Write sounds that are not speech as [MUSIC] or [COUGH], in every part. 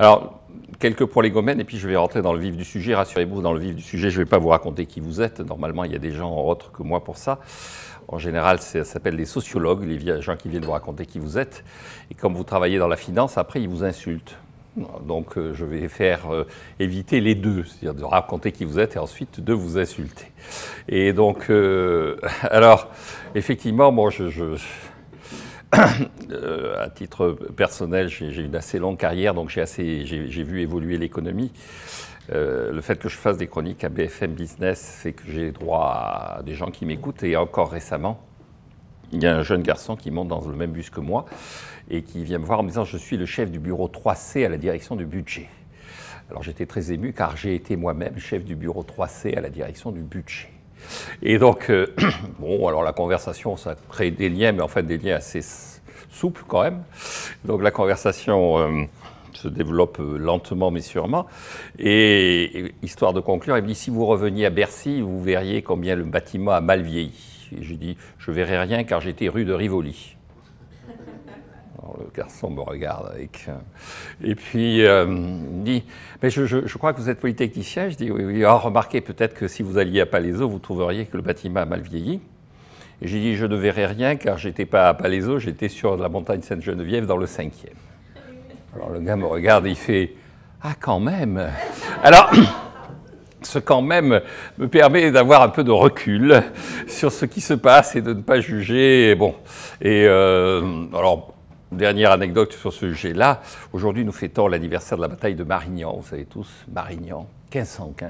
Alors, quelques prolégomènes, et puis je vais rentrer dans le vif du sujet. Rassurez-vous, dans le vif du sujet, je ne vais pas vous raconter qui vous êtes. Normalement, il y a des gens autres que moi pour ça. En général, ça s'appelle les sociologues, les gens qui viennent vous raconter qui vous êtes. Et comme vous travaillez dans la finance, après, ils vous insultent. Donc, euh, je vais faire euh, éviter les deux, c'est-à-dire de raconter qui vous êtes et ensuite de vous insulter. Et donc, euh, [LAUGHS] alors, effectivement, moi, je euh, à titre personnel, j'ai une assez longue carrière, donc j'ai vu évoluer l'économie. Euh, le fait que je fasse des chroniques à BFM Business c'est que j'ai droit à des gens qui m'écoutent. Et encore récemment, il y a un jeune garçon qui monte dans le même bus que moi et qui vient me voir en me disant Je suis le chef du bureau 3C à la direction du budget. Alors j'étais très ému car j'ai été moi-même chef du bureau 3C à la direction du budget. Et donc, euh, [CLEARS THROAT] bon, alors la conversation, ça crée des liens, mais en fait des liens assez souples quand même. Donc la conversation euh, se développe euh, lentement mais sûrement. Et, histoire de conclure, il me dit, si vous reveniez à Bercy, vous verriez combien le bâtiment a mal vieilli. Et j'ai dit, je verrai rien car j'étais rue de Rivoli le garçon me regarde avec. Euh, et puis, euh, dit Mais je, crois que vous êtes polytechnicien. Je dis Oui, oui. remarquez, peut-être que si vous alliez à Palaiso, vous trouveriez que le bâtiment a mal vieilli. Et j'ai dit Je ne verrai rien, car j'étais pas à Palaiso, j'étais sur la montagne Sainte-Geneviève dans le 5e. Alors, le gars me regarde et il fait Ah, quand même Alors. [COUGHS] ce quand même me permet d'avoir un peu de recul sur ce qui se passe et de ne pas juger. Bon, et euh, alors Dernière anecdote sur ce sujet-là. Aujourd'hui, nous fêtons l'anniversaire de la bataille de Marignan. Vous savez tous, Marignan, 1515.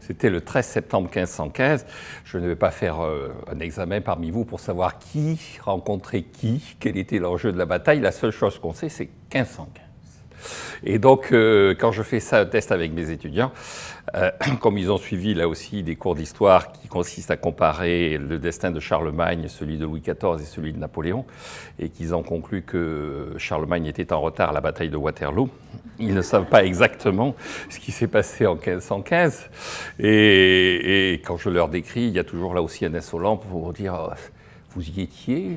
C'était le 13 septembre 1515. Je ne vais pas faire euh, un examen parmi vous pour savoir qui rencontrait qui, quel était l'enjeu de la bataille. La seule chose qu'on sait, c'est 1515. Et donc, euh, quand je fais ça, un test avec mes étudiants, euh, [CLEARS THROAT] comme ils ont suivi là aussi des cours d'histoire qui consistent à comparer le destin de Charlemagne, celui de Louis XIV et celui de Napoléon, et qu'ils ont conclu que Charlemagne était en retard à la bataille de Waterloo, ils ne savent pas exactement ce qui s'est passé en 1515. Et, et, quand je leur décris, il y a toujours là aussi un insolent pour dire euh, vous y étiez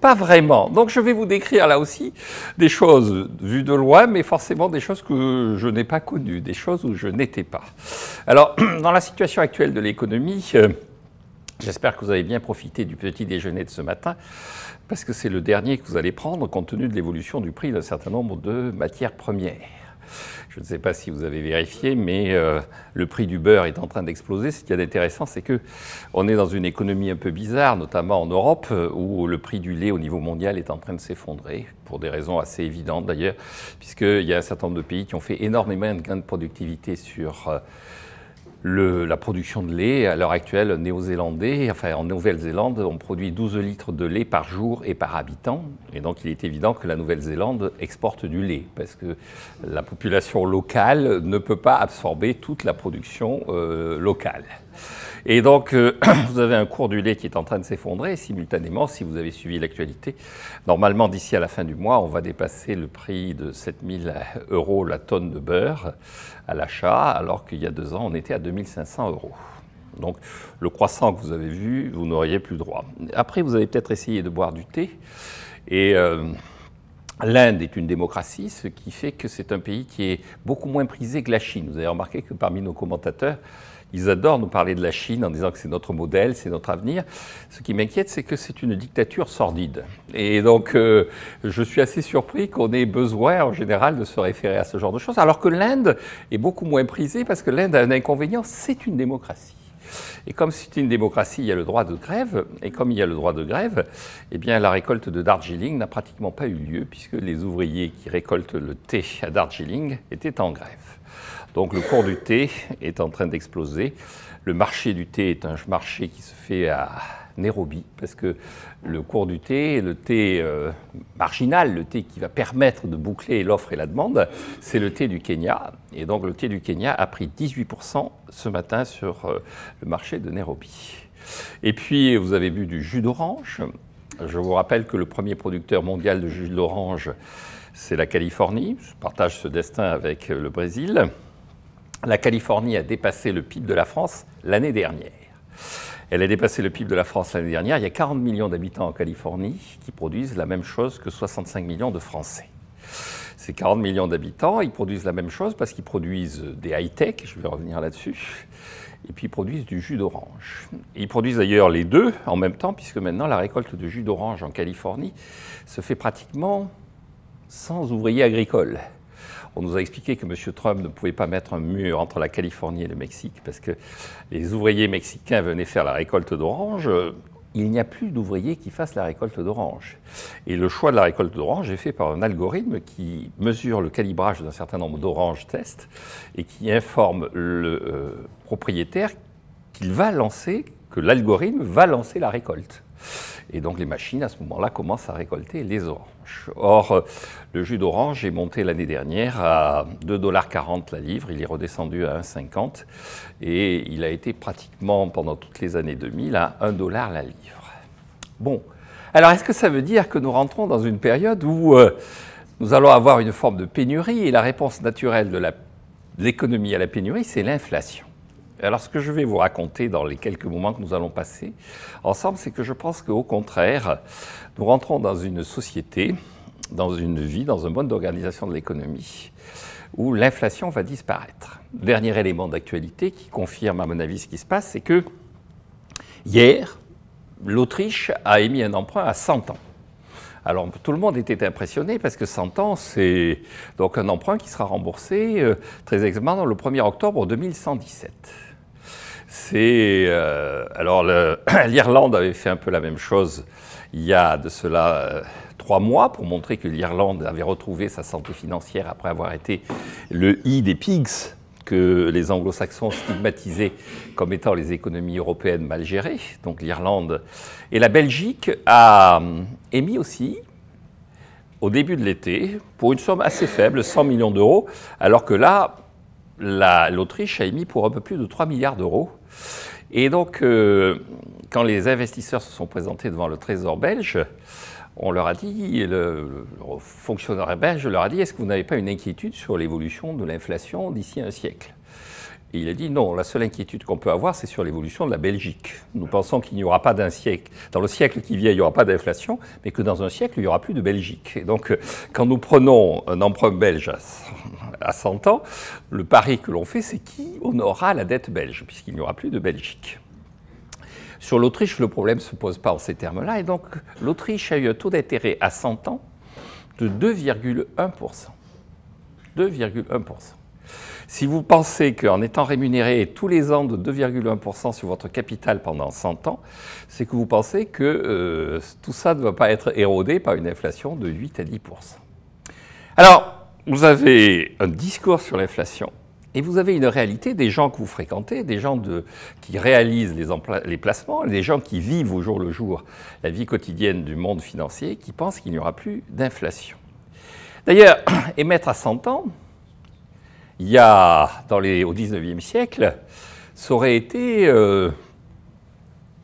pas vraiment. Donc je vais vous décrire là aussi des choses vues de loin, mais forcément des choses que je n'ai pas connues, des choses où je n'étais pas. Alors, [CLEARS THROAT] dans la situation actuelle de l'économie, euh, J'espère que vous avez bien profité du petit déjeuner de ce matin, parce que c'est le dernier que vous allez prendre compte tenu de l'évolution du prix d'un certain nombre de matières premières je ne sais pas si vous avez vérifié, mais euh, le prix du beurre est en train d'exploser. Ce qui est intéressant, c'est que on est dans une économie un peu bizarre, notamment en Europe, euh, où le prix du lait au niveau mondial est en train de s'effondrer, pour des raisons assez évidentes d'ailleurs, puisqu'il y a un certain nombre de pays qui ont fait énormément de gains de productivité sur... Euh, la production de lait à l'heure actuelle néo-zélandais, enfin en Nouvelle-Zélande, on produit 12 litres de lait par jour et par habitant. Et donc il est évident que la Nouvelle-Zélande exporte du lait parce que la population locale ne peut pas absorber toute la production euh, locale. Et donc, euh, [CLEARS THROAT] vous avez un cours du lait qui est en train de s'effondrer. Simultanément, si vous avez suivi l'actualité, normalement, d'ici à la fin du mois, on va dépasser le prix de 7000 euros la tonne de beurre à l'achat, alors qu'il y a deux ans, on était à 2500 euros. Donc, le croissant que vous avez vu, vous n'auriez plus droit. Après, vous avez peut-être essayé de boire du thé. Et. Euh, L'Inde est une démocratie, ce qui fait que c'est un pays qui est beaucoup moins prisé que la Chine. Vous avez remarqué que parmi nos commentateurs, ils adorent nous parler de la Chine en disant que c'est notre modèle, c'est notre avenir. Ce qui m'inquiète, c'est que c'est une dictature sordide. Et donc, euh, je suis assez surpris qu'on ait besoin, en général, de se référer à ce genre de choses, alors que l'Inde est beaucoup moins prisée parce que l'Inde a un inconvénient, c'est une démocratie. Et comme c'est une démocratie, il y a le droit de grève. Et comme il y a le droit de grève, eh bien, la récolte de Darjeeling n'a pratiquement pas eu lieu puisque les ouvriers qui récoltent le thé à Darjeeling étaient en grève. Donc le cours du thé est en train d'exploser. Le marché du thé est un marché qui se fait à Nairobi, parce que le cours du thé, le thé euh, marginal, le thé qui va permettre de boucler l'offre et la demande, c'est le thé du Kenya. Et donc le thé du Kenya a pris 18% ce matin sur euh, le marché de Nairobi. Et puis vous avez vu du jus d'orange. Je vous rappelle que le premier producteur mondial de jus d'orange, c'est la Californie. Je partage ce destin avec euh, le Brésil la Californie a dépassé le PIB de la France l'année dernière. Elle a dépassé le PIB de la France l'année dernière. Il y a 40 millions d'habitants en Californie qui produisent la même chose que 65 millions de Français. Ces 40 millions d'habitants, ils produisent la même chose parce qu'ils produisent des high-tech, je vais revenir là-dessus, et puis ils produisent du jus d'orange. Ils produisent d'ailleurs les deux en même temps, puisque maintenant la récolte de jus d'orange en Californie se fait pratiquement sans ouvriers agricoles. On nous a expliqué que M. Trump ne pouvait pas mettre un mur entre la Californie et le Mexique parce que les ouvriers mexicains venaient faire la récolte d'oranges. Il n'y a plus d'ouvriers qui fassent la récolte d'oranges. Et le choix de la récolte d'oranges est fait par un algorithme qui mesure le calibrage d'un certain nombre d'oranges tests et qui informe le euh, propriétaire qu'il va lancer, que l'algorithme va lancer la récolte. Et donc les machines, à ce moment-là, commencent à récolter les oranges. Or, euh, le jus d'orange est monté l'année dernière à 2,40$ la livre, il est redescendu à 1,50$ et il a été pratiquement pendant toutes les années 2000 à 1$ la livre. Bon, alors est-ce que ça veut dire que nous rentrons dans une période où euh, nous allons avoir une forme de pénurie et la réponse naturelle de l'économie à la pénurie, c'est l'inflation alors, ce que je vais vous raconter dans les quelques moments que nous allons passer ensemble, c'est que je pense qu'au contraire, nous rentrons dans une société, dans une vie, dans un mode d'organisation de l'économie où l'inflation va disparaître. Dernier élément d'actualité qui confirme, à mon avis, ce qui se passe, c'est que hier, l'Autriche a émis un emprunt à 100 ans. Alors tout le monde était impressionné parce que 100 ans, c'est donc un emprunt qui sera remboursé euh, très exactement le 1er octobre 2117. C'est euh, alors [CLEARS THROAT] l'Irlande avait fait un peu la même chose il y a de cela euh, trois mois pour montrer que l'Irlande avait retrouvé sa santé financière après avoir été le i des pigs que les anglo-saxons stigmatisaient comme étant les économies européennes mal gérées, donc l'Irlande. Et la Belgique a euh, émis aussi, au début de l'été, pour une somme assez faible, 100 millions d'euros, alors que là, l'Autriche a émis pour un peu plus de 3 milliards d'euros et donc, euh, quand les investisseurs se sont présentés devant le Trésor belge, on leur a dit, le fonctionnaire belge leur a dit, est-ce que vous n'avez pas une inquiétude sur l'évolution de l'inflation d'ici un siècle et il a dit non, la seule inquiétude qu'on peut avoir, c'est sur l'évolution de la Belgique. Nous pensons qu'il n'y aura pas d'un siècle, dans le siècle qui vient, il n'y aura pas d'inflation, mais que dans un siècle, il n'y aura plus de Belgique. Et donc, quand nous prenons un emprunt belge à 100 ans, le pari que l'on fait, c'est qui honorera la dette belge, puisqu'il n'y aura plus de Belgique. Sur l'Autriche, le problème ne se pose pas en ces termes-là, et donc l'Autriche a eu un taux d'intérêt à 100 ans de 2,1%. 2,1%. Si vous pensez qu'en étant rémunéré tous les ans de 2,1% sur votre capital pendant 100 ans, c'est que vous pensez que euh, tout ça ne va pas être érodé par une inflation de 8 à 10%. Alors, vous avez un discours sur l'inflation et vous avez une réalité des gens que vous fréquentez, des gens qui réalisent les, placements, des gens qui vivent au jour le jour la vie quotidienne du monde financier, qui pensent qu'il n'y aura plus d'inflation. D'ailleurs, [CLEARS THROAT] émettre à 100 ans, il y a, dans au XIXe siècle, ça aurait été euh,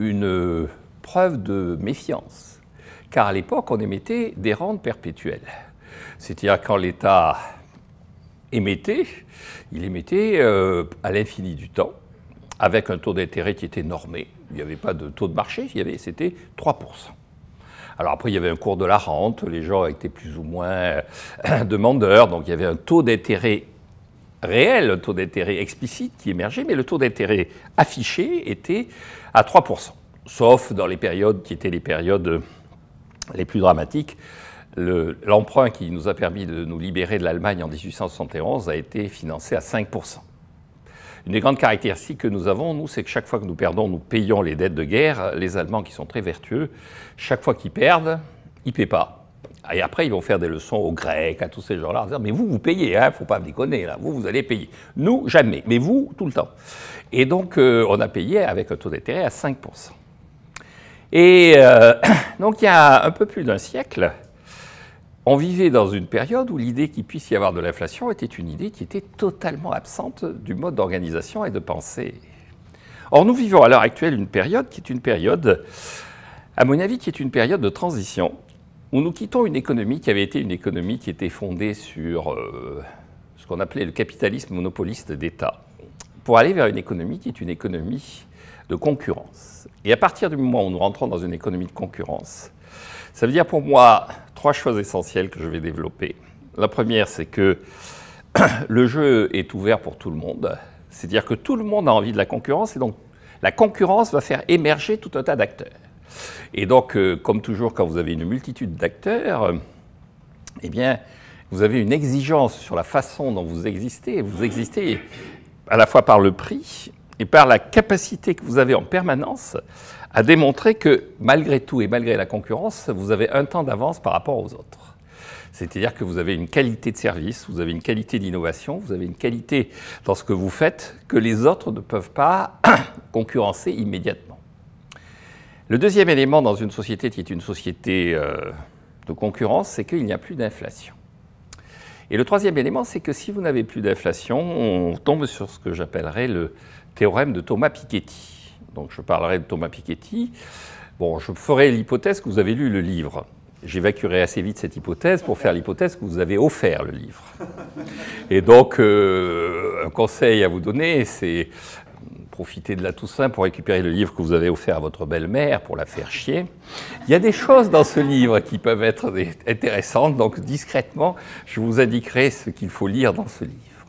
une preuve de méfiance, car à l'époque, on émettait des rentes perpétuelles. C'est-à-dire quand l'État émettait, il émettait euh, à l'infini du temps, avec un taux d'intérêt qui était normé. Il n'y avait pas de taux de marché, c'était 3 alors après, il y avait un cours de la rente, les gens étaient plus ou moins euh, [CLEARS THROAT] demandeurs, donc il y avait un taux d'intérêt réel, taux d'intérêt explicite qui émergeait, mais le taux d'intérêt affiché était à 3%. Sauf dans les périodes qui étaient les périodes les plus dramatiques. L'emprunt qui nous a permis de nous libérer de l'Allemagne en 1871 a été financé à 5%. Une des grandes caractéristiques que nous avons, nous, c'est que chaque fois que nous perdons, nous payons les dettes de guerre. Les Allemands, qui sont très vertueux, chaque fois qu'ils perdent, ils ne paient pas. Et après, ils vont faire des leçons aux Grecs, à tous ces gens-là, en disant « mais vous, vous payez, il hein, ne faut pas me déconner, là, vous, vous allez payer. Nous, jamais, mais vous, tout le temps. Et donc, euh, on a payé avec un taux d'intérêt à 5 Et euh, [CLEARS THROAT] donc, il y a un peu plus d'un siècle, on vivait dans une période où l'idée qu'il puisse y avoir de l'inflation était une idée qui était totalement absente du mode d'organisation et de pensée. Or, nous vivons à l'heure actuelle une période qui est une période, à mon avis, qui est une période de transition où nous quittons une économie qui avait été une économie qui était fondée sur euh, ce qu'on appelait le capitalisme monopoliste d'État, pour aller vers une économie qui est une économie de concurrence. Et à partir du moment où nous rentrons dans une économie de concurrence, ça veut dire pour moi trois choses essentielles que je vais développer. La première, c'est que [CLEARS THROAT] le jeu est ouvert pour tout le monde, c'est-à-dire que tout le monde a envie de la concurrence et donc la concurrence va faire émerger tout un tas d'acteurs. Et donc, euh, comme toujours, quand vous avez une multitude d'acteurs, eh bien, vous avez une exigence sur la façon dont vous existez. Vous existez à la fois par le prix et par la capacité que vous avez en permanence à démontrer que malgré tout et malgré la concurrence, vous avez un temps d'avance par rapport aux autres. C'est-à-dire que vous avez une qualité de service, vous avez une qualité d'innovation, vous avez une qualité dans ce que vous faites que les autres ne peuvent pas [COUGHS] concurrencer immédiatement. Le deuxième élément dans une société qui est une société euh, de concurrence, c'est qu'il n'y a plus d'inflation. Et le troisième élément, c'est que si vous n'avez plus d'inflation, on tombe sur ce que j'appellerais le théorème de Thomas Piketty. Donc je parlerai de Thomas Piketty. Bon, je ferai l'hypothèse que vous avez lu le livre. J'évacuerai assez vite cette hypothèse pour faire l'hypothèse que vous avez offert le livre. Et donc, euh, un conseil à vous donner, c'est profiter de la Toussaint pour récupérer le livre que vous avez offert à votre belle-mère pour la faire chier. Il y a des choses dans ce livre qui peuvent être intéressantes, donc discrètement, je vous indiquerai ce qu'il faut lire dans ce livre.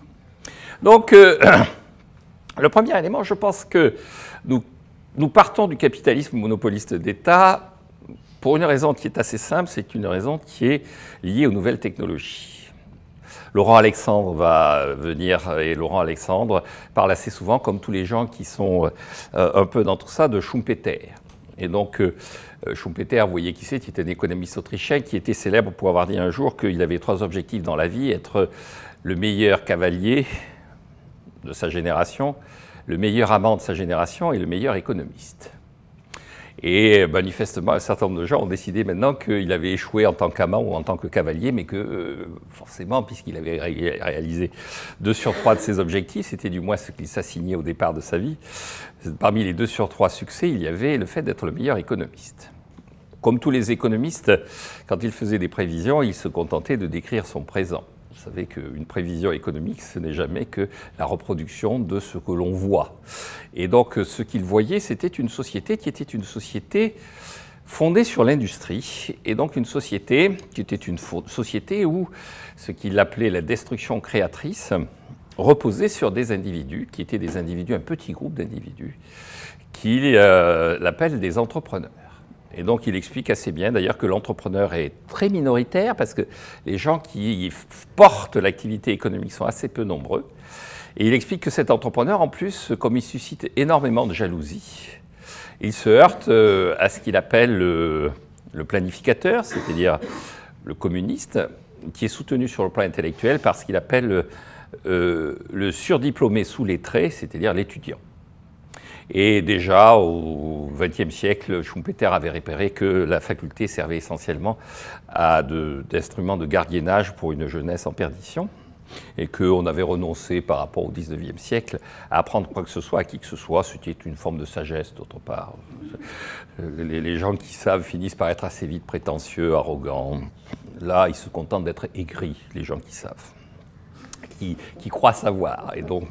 Donc, euh, [CLEARS THROAT] le premier élément, je pense que nous, nous partons du capitalisme monopoliste d'État pour une raison qui est assez simple, c'est une raison qui est liée aux nouvelles technologies. Laurent Alexandre va euh, venir, euh, et Laurent Alexandre parle assez souvent, comme tous les gens qui sont euh, un peu dans tout ça, de Schumpeter. Et donc, Schumpeter, vous voyez qui c'est, était un économiste autrichien qui était célèbre pour avoir dit un jour qu'il avait trois objectifs dans la vie, être le meilleur cavalier de sa génération, le meilleur amant de sa génération et le meilleur économiste. Et euh, manifestement, un certain nombre de gens ont décidé maintenant qu'il avait échoué en tant qu'amant ou en tant que cavalier, mais que euh, forcément, puisqu'il avait réalisé deux sur trois de ses objectifs, c'était du moins ce qu'il s'assignait au départ de sa vie, parmi les deux sur trois succès, il y avait le fait d'être le meilleur économiste. Comme tous les économistes, quand il faisait des prévisions, il se contentait de décrire son présent. Vous savez qu'une prévision économique, ce n'est jamais que la reproduction de ce que l'on voit. Et donc, ce qu'il voyait, c'était une société qui était une société fondée sur l'industrie, et donc une société qui était une société où ce qu'il appelait la destruction créatrice reposait sur des individus, qui étaient des individus, un petit groupe d'individus, qu'il euh, appelle des entrepreneurs. Et donc il explique assez bien d'ailleurs que l'entrepreneur est très minoritaire parce que les gens qui portent l'activité économique sont assez peu nombreux. Et il explique que cet entrepreneur, en plus, comme il suscite énormément de jalousie, il se heurte euh, à ce qu'il appelle le, planificateur, c'est-à-dire le communiste, qui est soutenu sur le plan intellectuel par ce qu'il appelle euh, le surdiplômé sous les traits, c'est-à-dire l'étudiant. Et déjà, au XXe siècle, Schumpeter avait repéré que la faculté servait essentiellement à d'instruments de, gardiennage pour une jeunesse en perdition et qu'on avait renoncé par rapport au XIXe siècle à apprendre quoi que ce soit à qui que ce soit, ce qui est une forme de sagesse d'autre part. Les, gens qui savent finissent par être assez vite prétentieux, arrogants. Là, ils se contentent d'être aigris, les gens qui savent, qui, qui croient savoir. Et donc,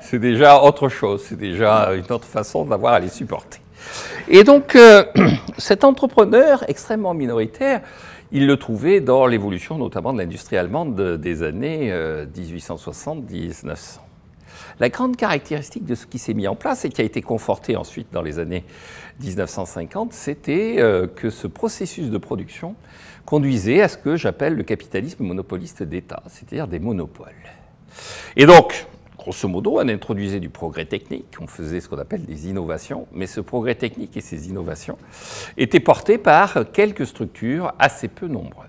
c'est déjà autre chose, c'est déjà une autre façon d'avoir à les supporter. Et donc, euh, [CLEARS THROAT] cet entrepreneur extrêmement minoritaire, il le trouvait dans l'évolution notamment de l'industrie allemande des années 1870-1900. Euh, La grande caractéristique de ce qui s'est mis en place et qui a été conforté ensuite dans les années 1950, c'était euh, que ce processus de production conduisait à ce que j'appelle le capitalisme monopoliste d'État, c'est-à-dire des monopoles. Et donc, Grosso modo, on introduisait du progrès technique, on faisait ce qu'on appelle des innovations, mais ce progrès technique et ces innovations étaient portés par quelques structures assez peu nombreuses.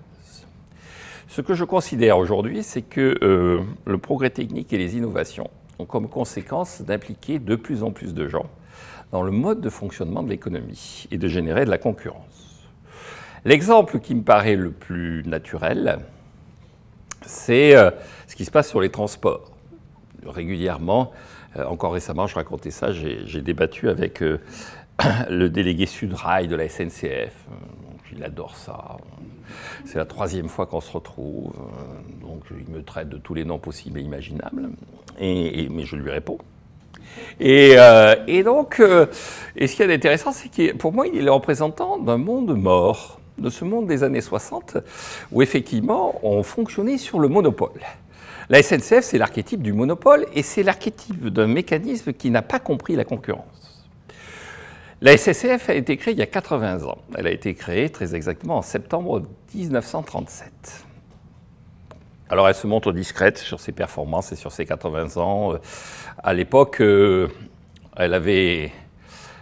Ce que je considère aujourd'hui, c'est que euh, le progrès technique et les innovations ont comme conséquence d'impliquer de plus en plus de gens dans le mode de fonctionnement de l'économie et de générer de la concurrence. L'exemple qui me paraît le plus naturel, c'est euh, ce qui se passe sur les transports régulièrement. Euh, encore récemment, je racontais ça, j'ai débattu avec euh, [CLEARS THROAT] le délégué Sud-Rail de la SNCF. Euh, il adore ça. C'est la troisième fois qu'on se retrouve. Donc il me traite de tous les noms possibles et imaginables. Et, mais je lui réponds. Et, donc, et ce qui est intéressant, c'est que pour moi, il est le représentant d'un monde mort, de ce monde des années 60, où effectivement, on fonctionnait sur le monopole. La SNCF, c'est l'archétype du monopole et c'est l'archétype d'un mécanisme qui n'a pas compris la concurrence. La SNCF a été créée il y a 80 ans. Elle a été créée très exactement en septembre 1937. Alors elle se montre discrète sur ses performances et sur ses 80 ans. Euh, à l'époque, euh, elle avait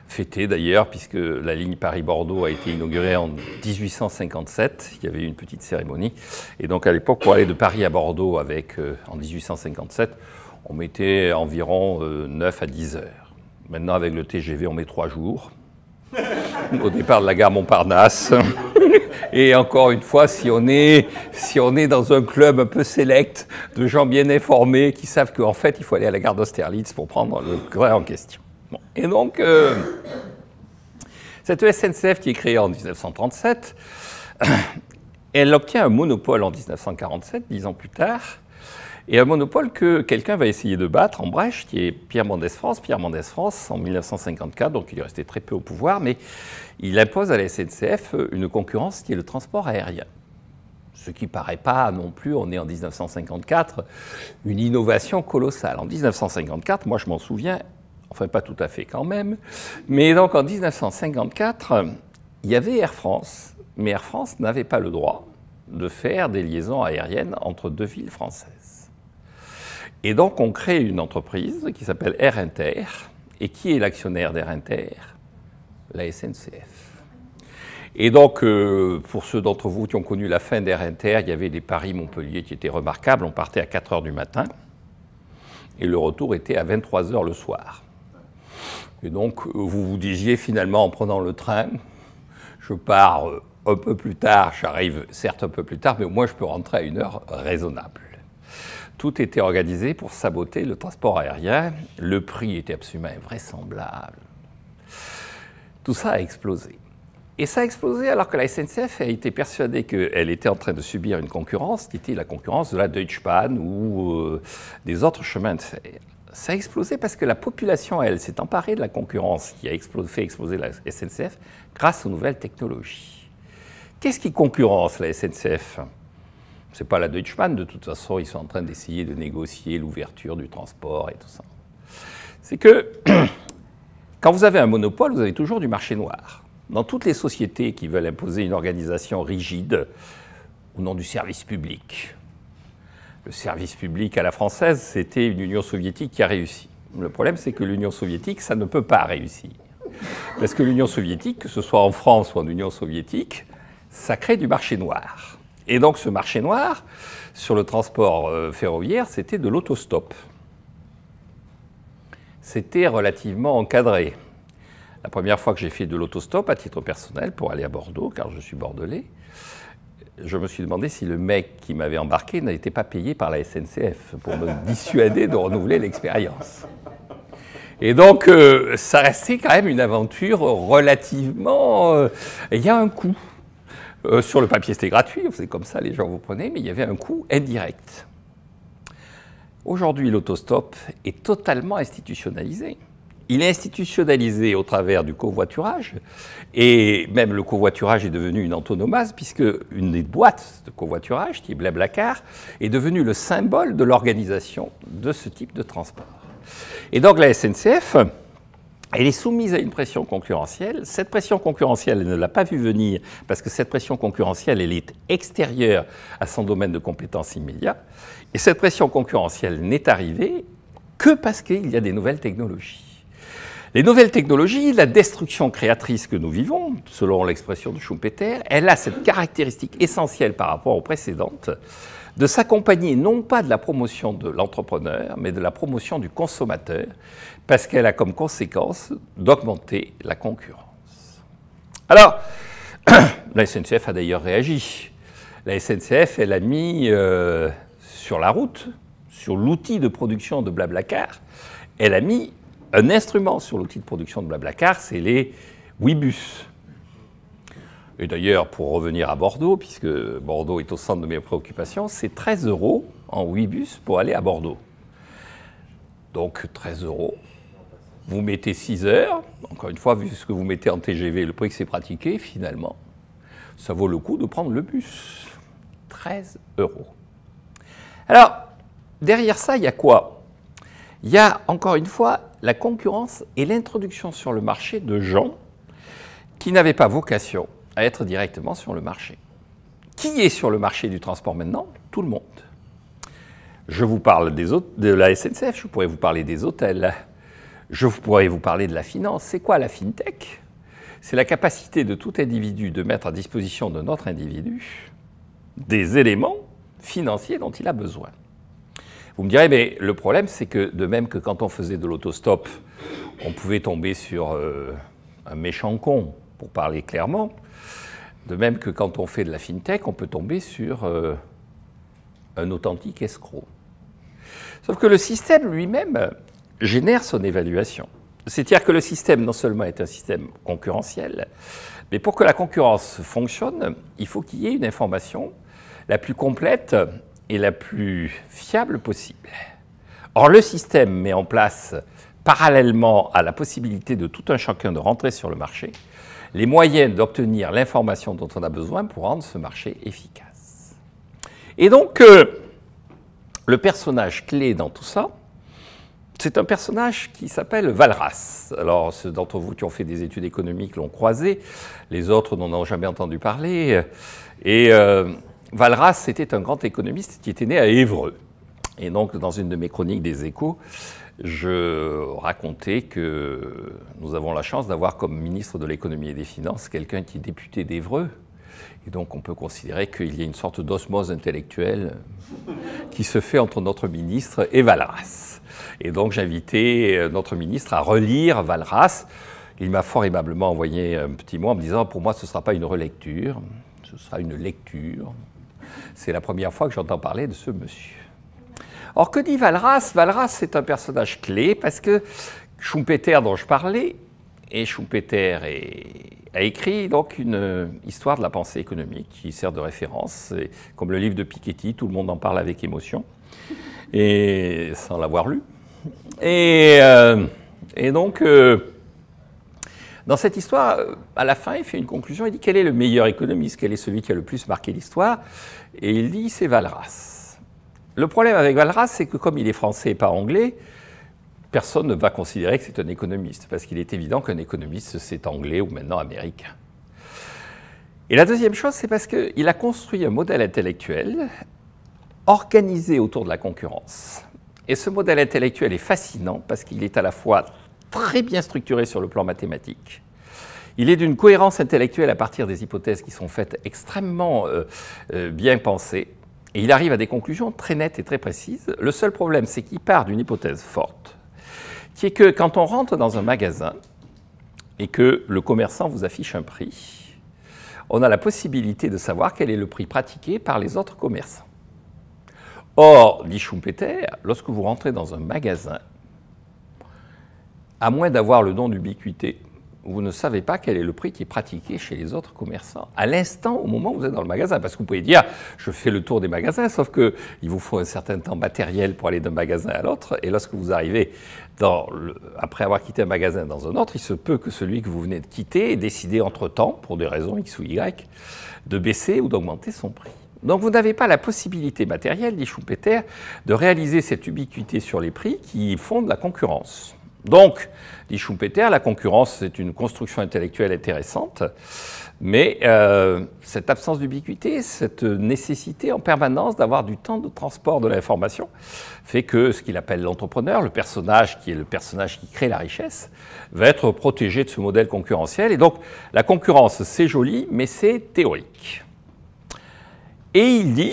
fêté d'ailleurs, puisque la ligne Paris-Bordeaux a été inaugurée en 1857. Il y avait eu une petite cérémonie. Et donc à l'époque, pour aller de Paris à Bordeaux avec, euh, en 1857, on mettait environ 9 euh, à 10 heures. Maintenant, avec le TGV, on met 3 jours. Au départ de la gare Montparnasse. Et encore une fois, si on est, si on est dans un club un peu sélect de gens bien informés qui savent qu'en fait, il faut aller à la gare d'Austerlitz pour prendre le train en question. Et donc, euh, cette SNCF qui est créée en 1937, [CLEARS THROAT] elle obtient un monopole en 1947, dix ans plus tard, et un monopole que quelqu'un va essayer de battre en brèche, qui est Pierre Mendès France. Pierre Mendès France, en 1954, donc il est resté très peu au pouvoir, mais il impose à la SNCF une concurrence qui est le transport aérien. Ce qui paraît pas non plus, on est en 1954, une innovation colossale. En 1954, moi je m'en souviens, enfin pas tout à fait quand même. Mais donc en 1954, il y avait Air France, mais Air France n'avait pas le droit de faire des liaisons aériennes entre deux villes françaises. Et donc on crée une entreprise qui s'appelle Air Inter, et qui est l'actionnaire d'Air Inter La SNCF. Et donc, euh, pour ceux d'entre vous qui ont connu la fin d'Air Inter, il y avait des Paris-Montpellier qui étaient remarquables. On partait à 4 h du matin et le retour était à 23 h le soir. Et donc, euh, vous vous disiez finalement en prenant le train, je pars euh, un peu plus tard, j'arrive certes un peu plus tard, mais au moins je peux rentrer à une heure raisonnable. Tout était organisé pour saboter le transport aérien. Le prix était absolument invraisemblable. Tout ça a explosé. Et ça a explosé alors que la SNCF a été persuadée qu'elle était en train de subir une concurrence qui était la concurrence de la Deutsche Bahn ou euh, des autres chemins de fer ça a explosé parce que la population, elle, s'est emparée de la concurrence qui a fait exploser la SNCF grâce aux nouvelles technologies. Qu'est-ce qui concurrence la SNCF Ce n'est pas la Deutsche de toute façon, ils sont en train d'essayer de négocier l'ouverture du transport et tout ça. C'est que [CLEARS THROAT] quand vous avez un monopole, vous avez toujours du marché noir. Dans toutes les sociétés qui veulent imposer une organisation rigide au nom du service public, le service public à la française, c'était une Union soviétique qui a réussi. Le problème, c'est que l'Union soviétique, ça ne peut pas réussir. Parce que l'Union soviétique, que ce soit en France ou en Union soviétique, ça crée du marché noir. Et donc ce marché noir, sur le transport euh, ferroviaire, c'était de l'autostop. C'était relativement encadré. La première fois que j'ai fait de l'autostop à titre personnel pour aller à Bordeaux, car je suis bordelais, je me suis demandé si le mec qui m'avait embarqué n'était pas payé par la SNCF pour me dissuader de renouveler l'expérience. Et donc, euh, ça restait quand même une aventure relativement. Euh, il y a un coût. Euh, sur le papier, c'était gratuit, c'est comme ça, les gens vous prenaient, mais il y avait un coût indirect. Aujourd'hui, l'autostop est totalement institutionnalisé. Il est institutionnalisé au travers du covoiturage, et même le covoiturage est devenu une antonomase, puisque une des boîtes de covoiturage, qui est Blablacar, est devenue le symbole de l'organisation de ce type de transport. Et donc la SNCF, elle est soumise à une pression concurrentielle. Cette pression concurrentielle, elle ne l'a pas vue venir parce que cette pression concurrentielle, elle est extérieure à son domaine de compétence immédiat. Et cette pression concurrentielle n'est arrivée que parce qu'il y a des nouvelles technologies. Les nouvelles technologies, la destruction créatrice que nous vivons, selon l'expression de Schumpeter, elle a cette caractéristique essentielle par rapport aux précédentes de s'accompagner non pas de la promotion de l'entrepreneur, mais de la promotion du consommateur, parce qu'elle a comme conséquence d'augmenter la concurrence. Alors, [CLEARS THROAT] la SNCF a d'ailleurs réagi. La SNCF, elle a mis euh, sur la route, sur l'outil de production de Blablacar, elle a mis un instrument sur l'outil de production de Blablacar, c'est les Ouibus. Et d'ailleurs, pour revenir à Bordeaux, puisque Bordeaux est au centre de mes préoccupations, c'est 13 euros en Ouibus pour aller à Bordeaux. Donc 13 euros. Vous mettez 6 heures. Encore une fois, vu ce que vous mettez en TGV, le prix que c'est pratiqué, finalement, ça vaut le coup de prendre le bus. 13 euros. Alors, derrière ça, il y a quoi Il y a, encore une fois, la concurrence et l'introduction sur le marché de gens qui n'avaient pas vocation à être directement sur le marché. Qui est sur le marché du transport maintenant Tout le monde. Je vous parle des de la SNCF, je pourrais vous parler des hôtels, je pourrais vous parler de la finance. C'est quoi la fintech C'est la capacité de tout individu de mettre à disposition de notre individu des éléments financiers dont il a besoin. Vous me direz, mais le problème, c'est que de même que quand on faisait de l'autostop, on pouvait tomber sur euh, un méchant con, pour parler clairement, de même que quand on fait de la fintech, on peut tomber sur euh, un authentique escroc. Sauf que le système lui-même génère son évaluation. C'est-à-dire que le système non seulement est un système concurrentiel, mais pour que la concurrence fonctionne, il faut qu'il y ait une information la plus complète est la plus fiable possible. Or, le système met en place, parallèlement à la possibilité de tout un chacun de rentrer sur le marché, les moyens d'obtenir l'information dont on a besoin pour rendre ce marché efficace. Et donc, euh, le personnage clé dans tout ça, c'est un personnage qui s'appelle Valras. Alors, ceux d'entre vous qui ont fait des études économiques l'ont croisé, les autres n'en ont jamais entendu parler. Et euh, Valras, c'était un grand économiste qui était né à Évreux. Et donc, dans une de mes chroniques des échos, je racontais que nous avons la chance d'avoir comme ministre de l'économie et des finances quelqu'un qui est député d'Évreux. Et donc on peut considérer qu'il y a une sorte d'osmose intellectuelle qui se fait entre notre ministre et Valras. Et donc j'invitais euh, notre ministre à relire Valras. Il m'a fort aimablement envoyé un petit mot en me disant, pour moi ce ne sera pas une relecture, ce sera une lecture. C'est la première fois que j'entends parler de ce monsieur. Or, que dit Valras Valras, est un personnage clé parce que Schumpeter, dont je parlais, et Schumpeter a écrit donc une histoire de la pensée économique qui sert de référence. comme le livre de Piketty, tout le monde en parle avec émotion, et sans l'avoir lu. Et, euh, donc. Euh, dans cette histoire, euh, à la fin, il fait une conclusion. Il dit quel est le meilleur économiste Quel est celui qui a le plus marqué l'histoire Et il dit c'est Valras. Le problème avec Valras, c'est que comme il est français et pas anglais, personne ne va considérer que c'est un économiste, parce qu'il est évident qu'un économiste, c'est anglais ou maintenant américain. Et la deuxième chose, c'est parce qu'il a construit un modèle intellectuel organisé autour de la concurrence. Et ce modèle intellectuel est fascinant parce qu'il est à la fois très bien structuré sur le plan mathématique. Il est d'une cohérence intellectuelle à partir des hypothèses qui sont faites extrêmement euh, euh, bien pensées. Et il arrive à des conclusions très nettes et très précises. Le seul problème, c'est qu'il part d'une hypothèse forte, qui est que quand on rentre dans un magasin et que le commerçant vous affiche un prix, on a la possibilité de savoir quel est le prix pratiqué par les autres commerçants. Or, dit Schumpeter, lorsque vous rentrez dans un magasin, à moins d'avoir le don d'ubiquité, vous ne savez pas quel est le prix qui est pratiqué chez les autres commerçants à l'instant, au moment où vous êtes dans le magasin. Parce que vous pouvez dire, je fais le tour des magasins, sauf qu'il vous faut un certain temps matériel pour aller d'un magasin à l'autre. Et lorsque vous arrivez, après avoir quitté un magasin dans un autre, il se peut que celui que vous venez de quitter ait décidé entre-temps, pour des raisons X ou Y, de baisser ou d'augmenter son prix. Donc vous n'avez pas la possibilité matérielle, dit Schumpeter, de réaliser cette ubiquité sur les prix qui font de la concurrence. Donc, dit Schumpeter, la concurrence, c'est une construction intellectuelle intéressante, mais euh, cette absence d'ubiquité, cette nécessité en permanence d'avoir du temps de transport de l'information, fait que ce qu'il appelle l'entrepreneur, le personnage qui est le personnage qui crée la richesse, va être protégé de ce modèle concurrentiel. Et donc, la concurrence, c'est joli, mais c'est théorique. Et il dit,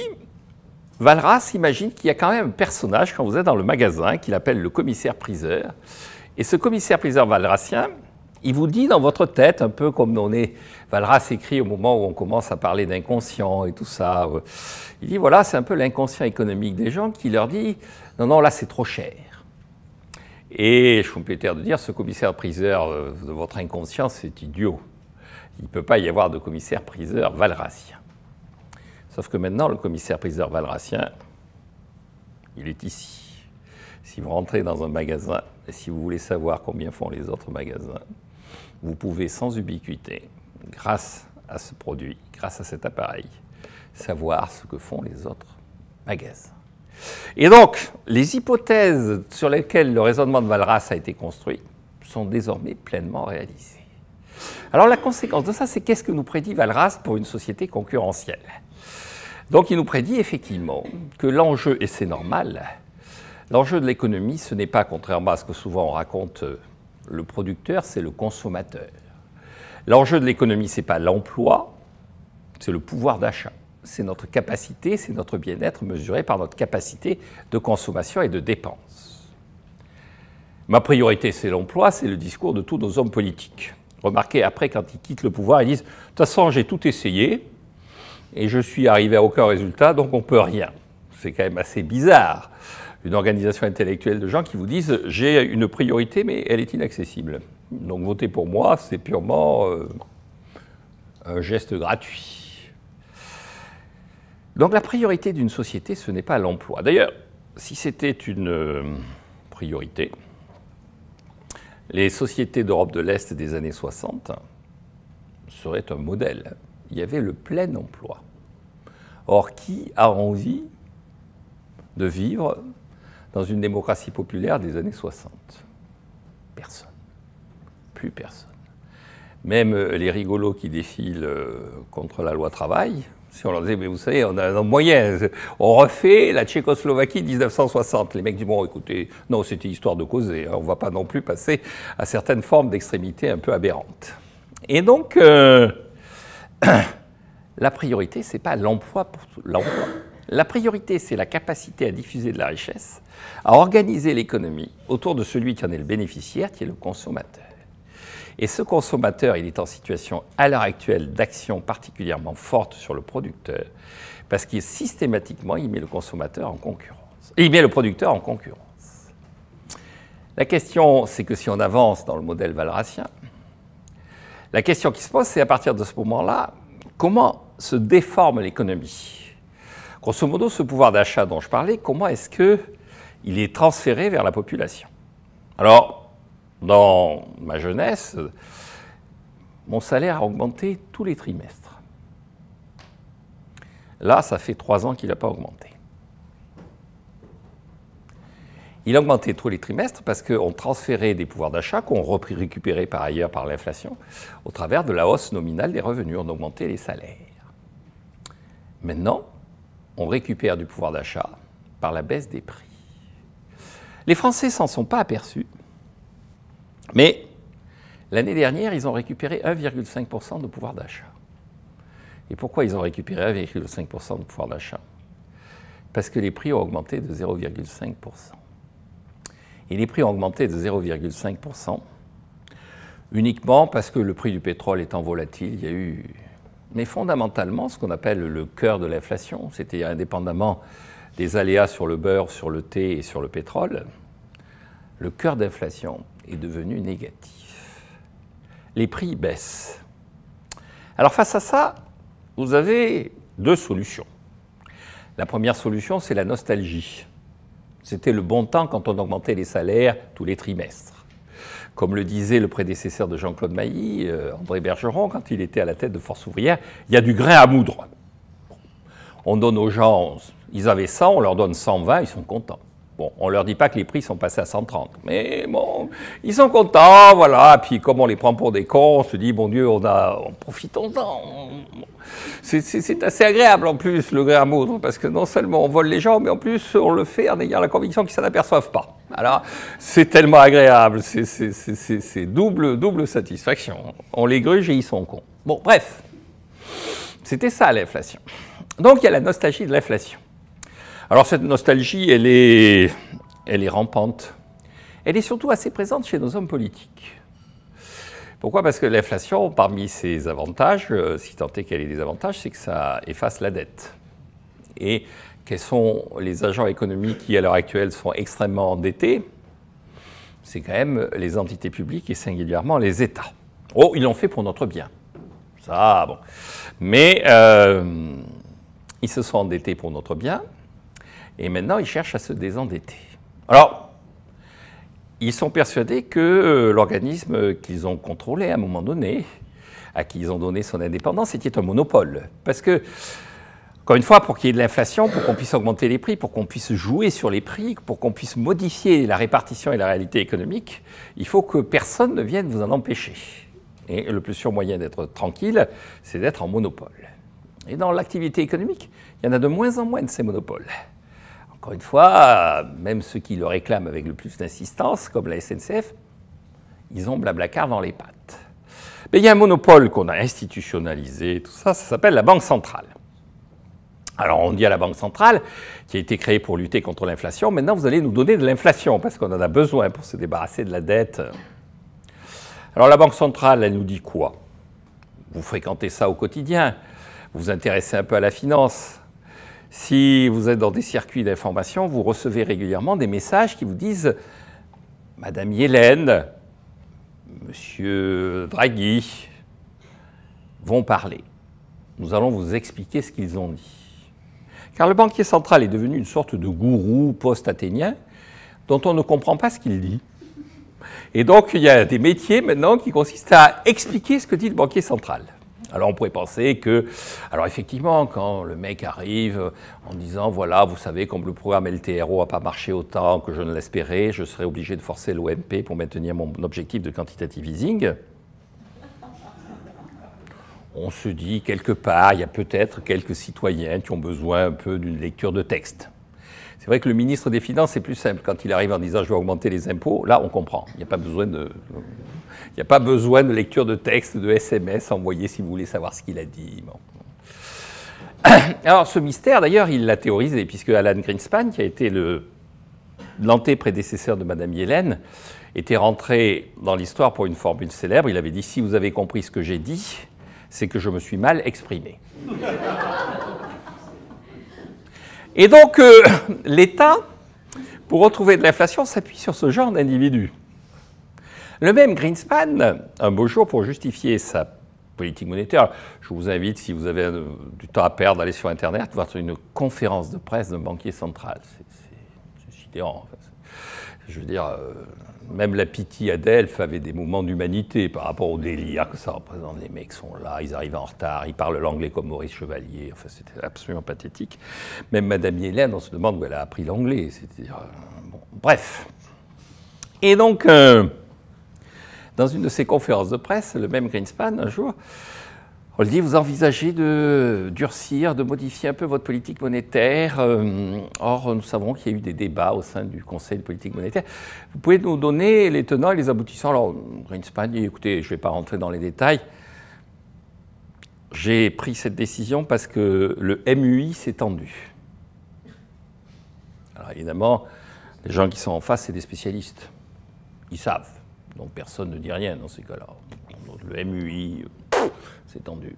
Valras imagine qu'il y a quand même un personnage quand vous êtes dans le magasin qu'il appelle le commissaire-priseur, et ce commissaire-priseur valracien, il vous dit dans votre tête, un peu comme on est, Valras écrit au moment où on commence à parler d'inconscient et tout ça, euh, il dit voilà, c'est un peu l'inconscient économique des gens qui leur dit non, non, là c'est trop cher. Et je Schumpeter de dire ce commissaire-priseur de votre inconscient, c'est idiot. Il ne peut pas y avoir de commissaire-priseur valracien. Sauf que maintenant, le commissaire-priseur valracien, il est ici. Si vous rentrez dans un magasin et si vous voulez savoir combien font les autres magasins, vous pouvez sans ubiquité, grâce à ce produit, grâce à cet appareil, savoir ce que font les autres magasins. Et donc, les hypothèses sur lesquelles le raisonnement de Valras a été construit sont désormais pleinement réalisées. Alors la conséquence de ça, c'est qu'est-ce que nous prédit Valras pour une société concurrentielle Donc il nous prédit effectivement que l'enjeu, et c'est normal, L'enjeu de l'économie, ce n'est pas, contrairement à ce que souvent on raconte, euh, le producteur, c'est le consommateur. L'enjeu de l'économie, ce n'est pas l'emploi, c'est le pouvoir d'achat. C'est notre capacité, c'est notre bien-être mesuré par notre capacité de consommation et de dépense. Ma priorité, c'est l'emploi, c'est le discours de tous nos hommes politiques. Remarquez, après, quand ils quittent le pouvoir, ils disent De toute façon, j'ai tout essayé et je suis arrivé à aucun résultat, donc on ne peut rien. C'est quand même assez bizarre une organisation intellectuelle de gens qui vous disent j'ai une priorité, mais elle est inaccessible. Donc voter pour moi, c'est purement euh, un geste gratuit. Donc la priorité d'une société, ce n'est pas l'emploi. D'ailleurs, si c'était une euh, priorité, les sociétés d'Europe de l'Est des années 60 seraient un modèle. Il y avait le plein emploi. Or, qui a envie de vivre dans une démocratie populaire des années 60 Personne. Plus personne. Même euh, les rigolos qui défilent euh, contre la loi travail, si on leur disait, mais vous savez, on a un moyen, on refait la Tchécoslovaquie 1960. Les mecs disent, bon, écoutez, non, c'était histoire de causer, hein, on ne va pas non plus passer à certaines formes d'extrémité un peu aberrantes. Et donc, euh, [COUGHS] la priorité, ce n'est pas l'emploi pour l'emploi. La priorité, c'est la capacité à diffuser de la richesse, à organiser l'économie autour de celui qui en est le bénéficiaire, qui est le consommateur. Et ce consommateur, il est en situation à l'heure actuelle d'action particulièrement forte sur le producteur, parce qu'il systématiquement, il met le consommateur en concurrence. il met le producteur en concurrence. La question, c'est que si on avance dans le modèle valracien, la question qui se pose, c'est à partir de ce moment-là, comment se déforme l'économie Grosso modo, ce pouvoir d'achat dont je parlais, comment est-ce qu'il est transféré vers la population Alors, dans ma jeunesse, mon salaire a augmenté tous les trimestres. Là, ça fait trois ans qu'il n'a pas augmenté. Il a augmenté tous les trimestres parce qu'on transférait des pouvoirs d'achat qu'on récupérait par ailleurs par l'inflation au travers de la hausse nominale des revenus. On augmentait les salaires. Maintenant, on récupère du pouvoir d'achat par la baisse des prix. Les Français s'en sont pas aperçus, mais l'année dernière, ils ont récupéré 1,5% de pouvoir d'achat. Et pourquoi ils ont récupéré 1,5% de pouvoir d'achat Parce que les prix ont augmenté de 0,5%. Et les prix ont augmenté de 0,5% uniquement parce que le prix du pétrole étant volatile, il y a eu mais fondamentalement, ce qu'on appelle le cœur de l'inflation, c'est-à-dire indépendamment des aléas sur le beurre, sur le thé et sur le pétrole, le cœur d'inflation est devenu négatif. Les prix baissent. Alors face à ça, vous avez deux solutions. La première solution, c'est la nostalgie. C'était le bon temps quand on augmentait les salaires tous les trimestres. Comme le disait le prédécesseur de Jean-Claude Mailly, euh, André Bergeron, quand il était à la tête de Force ouvrière, il y a du grain à moudre. On donne aux gens, ils avaient 100, on leur donne 120, ils sont contents. Bon, on leur dit pas que les prix sont passés à 130, mais bon, ils sont contents, voilà. Puis comme on les prend pour des cons, on se dit, bon Dieu, on a, on profitons C'est assez agréable en plus, le gré à moudre, parce que non seulement on vole les gens, mais en plus on le fait en ayant la conviction qu'ils s'en aperçoivent pas. Alors, c'est tellement agréable, c'est double, double satisfaction. On les gruge et ils sont cons. Bon, bref, c'était ça l'inflation. Donc il y a la nostalgie de l'inflation. Alors cette nostalgie, elle est, rampante. Elle est surtout assez présente chez nos hommes politiques. Pourquoi Parce que l'inflation, parmi ses avantages, euh, si tant est qu'elle ait des avantages, c'est que ça efface la dette. Et quels sont les agents économiques qui, à l'heure actuelle, sont extrêmement endettés C'est quand même les entités publiques et singulièrement les États. Oh, ils l'ont fait pour notre bien. Ça, bon. Mais euh, ils se sont endettés pour notre bien, et maintenant, ils cherchent à se désendetter. Alors, ils sont persuadés que euh, l'organisme qu'ils ont contrôlé à un moment donné, à qui ils ont donné son indépendance, était un monopole. Parce que, encore une fois, pour qu'il y ait de l'inflation, pour qu'on puisse augmenter les prix, pour qu'on puisse jouer sur les prix, pour qu'on puisse modifier la répartition et la réalité économique, il faut que personne ne vienne vous en empêcher. Et le plus sûr moyen d'être tranquille, c'est d'être en monopole. Et dans l'activité économique, il y en a de moins en moins de ces monopoles. Encore une fois, même ceux qui le réclament avec le plus d'insistance, comme la SNCF, ils ont Blablacar dans les pattes. Mais il y a un monopole qu'on a institutionnalisé, tout ça, ça s'appelle la Banque centrale. Alors on dit à la Banque centrale, qui a été créée pour lutter contre l'inflation, maintenant vous allez nous donner de l'inflation, parce qu'on en a besoin pour se débarrasser de la dette. Alors la Banque centrale, elle nous dit quoi Vous fréquentez ça au quotidien, vous vous intéressez un peu à la finance. Si vous êtes dans des circuits d'information, vous recevez régulièrement des messages qui vous disent Madame Hélène, Monsieur Draghi vont parler. Nous allons vous expliquer ce qu'ils ont dit. Car le banquier central est devenu une sorte de gourou post-athénien dont on ne comprend pas ce qu'il dit. Et donc, il y a des métiers maintenant qui consistent à expliquer ce que dit le banquier central. Alors on pourrait penser que, alors effectivement, quand le mec arrive euh, en disant voilà, vous savez, comme le programme LTRO n'a pas marché autant que je ne l'espérais, je serai obligé de forcer l'OMP pour maintenir mon objectif de quantitative easing. On se dit quelque part, il y a peut-être quelques citoyens qui ont besoin un peu d'une lecture de texte. C'est vrai que le ministre des Finances, c'est plus simple. Quand il arrive en disant je vais augmenter les impôts, là, on comprend. Il n'y a pas besoin de. lecture de texte, de SMS envoyé si vous voulez savoir ce qu'il a dit. [COUGHS] Alors ce mystère, d'ailleurs, il l'a théorisé, puisque Alan Greenspan, qui a été le l'anté-prédécesseur de Madame Yellen, était rentré dans l'histoire pour une formule célèbre. Il avait dit Si vous avez compris ce que j'ai dit, c'est que je me suis mal exprimé. Et donc, euh, [COUGHS] l'État, pour retrouver de l'inflation, s'appuie sur ce genre d'individus. Le même Greenspan, un beau jour pour justifier sa politique monétaire, je vous invite, si vous avez euh, du temps à perdre, aller sur Internet, voir une conférence de presse d'un banquier central. C'est sidérant. Je veux dire, euh, même la pitié à Delphes avait des moments d'humanité par rapport au délire que ça représente. Les mecs sont là, ils arrivent en retard, ils parlent l'anglais comme Maurice Chevalier. Enfin, c'était absolument pathétique. Même Madame Hélène, on se demande où elle a appris l'anglais. cest euh, bref. Et donc, euh, dans une de ses conférences de presse, le même Greenspan, un jour, on le dit, vous envisagez de durcir, de modifier un peu votre politique monétaire. Euh, or, nous savons qu'il y a eu des débats au sein du Conseil de politique monétaire. Vous pouvez nous donner les tenants et les aboutissants. Alors, Greenspan dit, écoutez, je ne vais pas rentrer dans les détails. J'ai pris cette décision parce que le MUI s'est tendu. Alors, évidemment, les gens qui sont en face, c'est des spécialistes. Ils savent. Donc, personne ne dit rien dans ces cas-là. Le MUI, c'est tendu.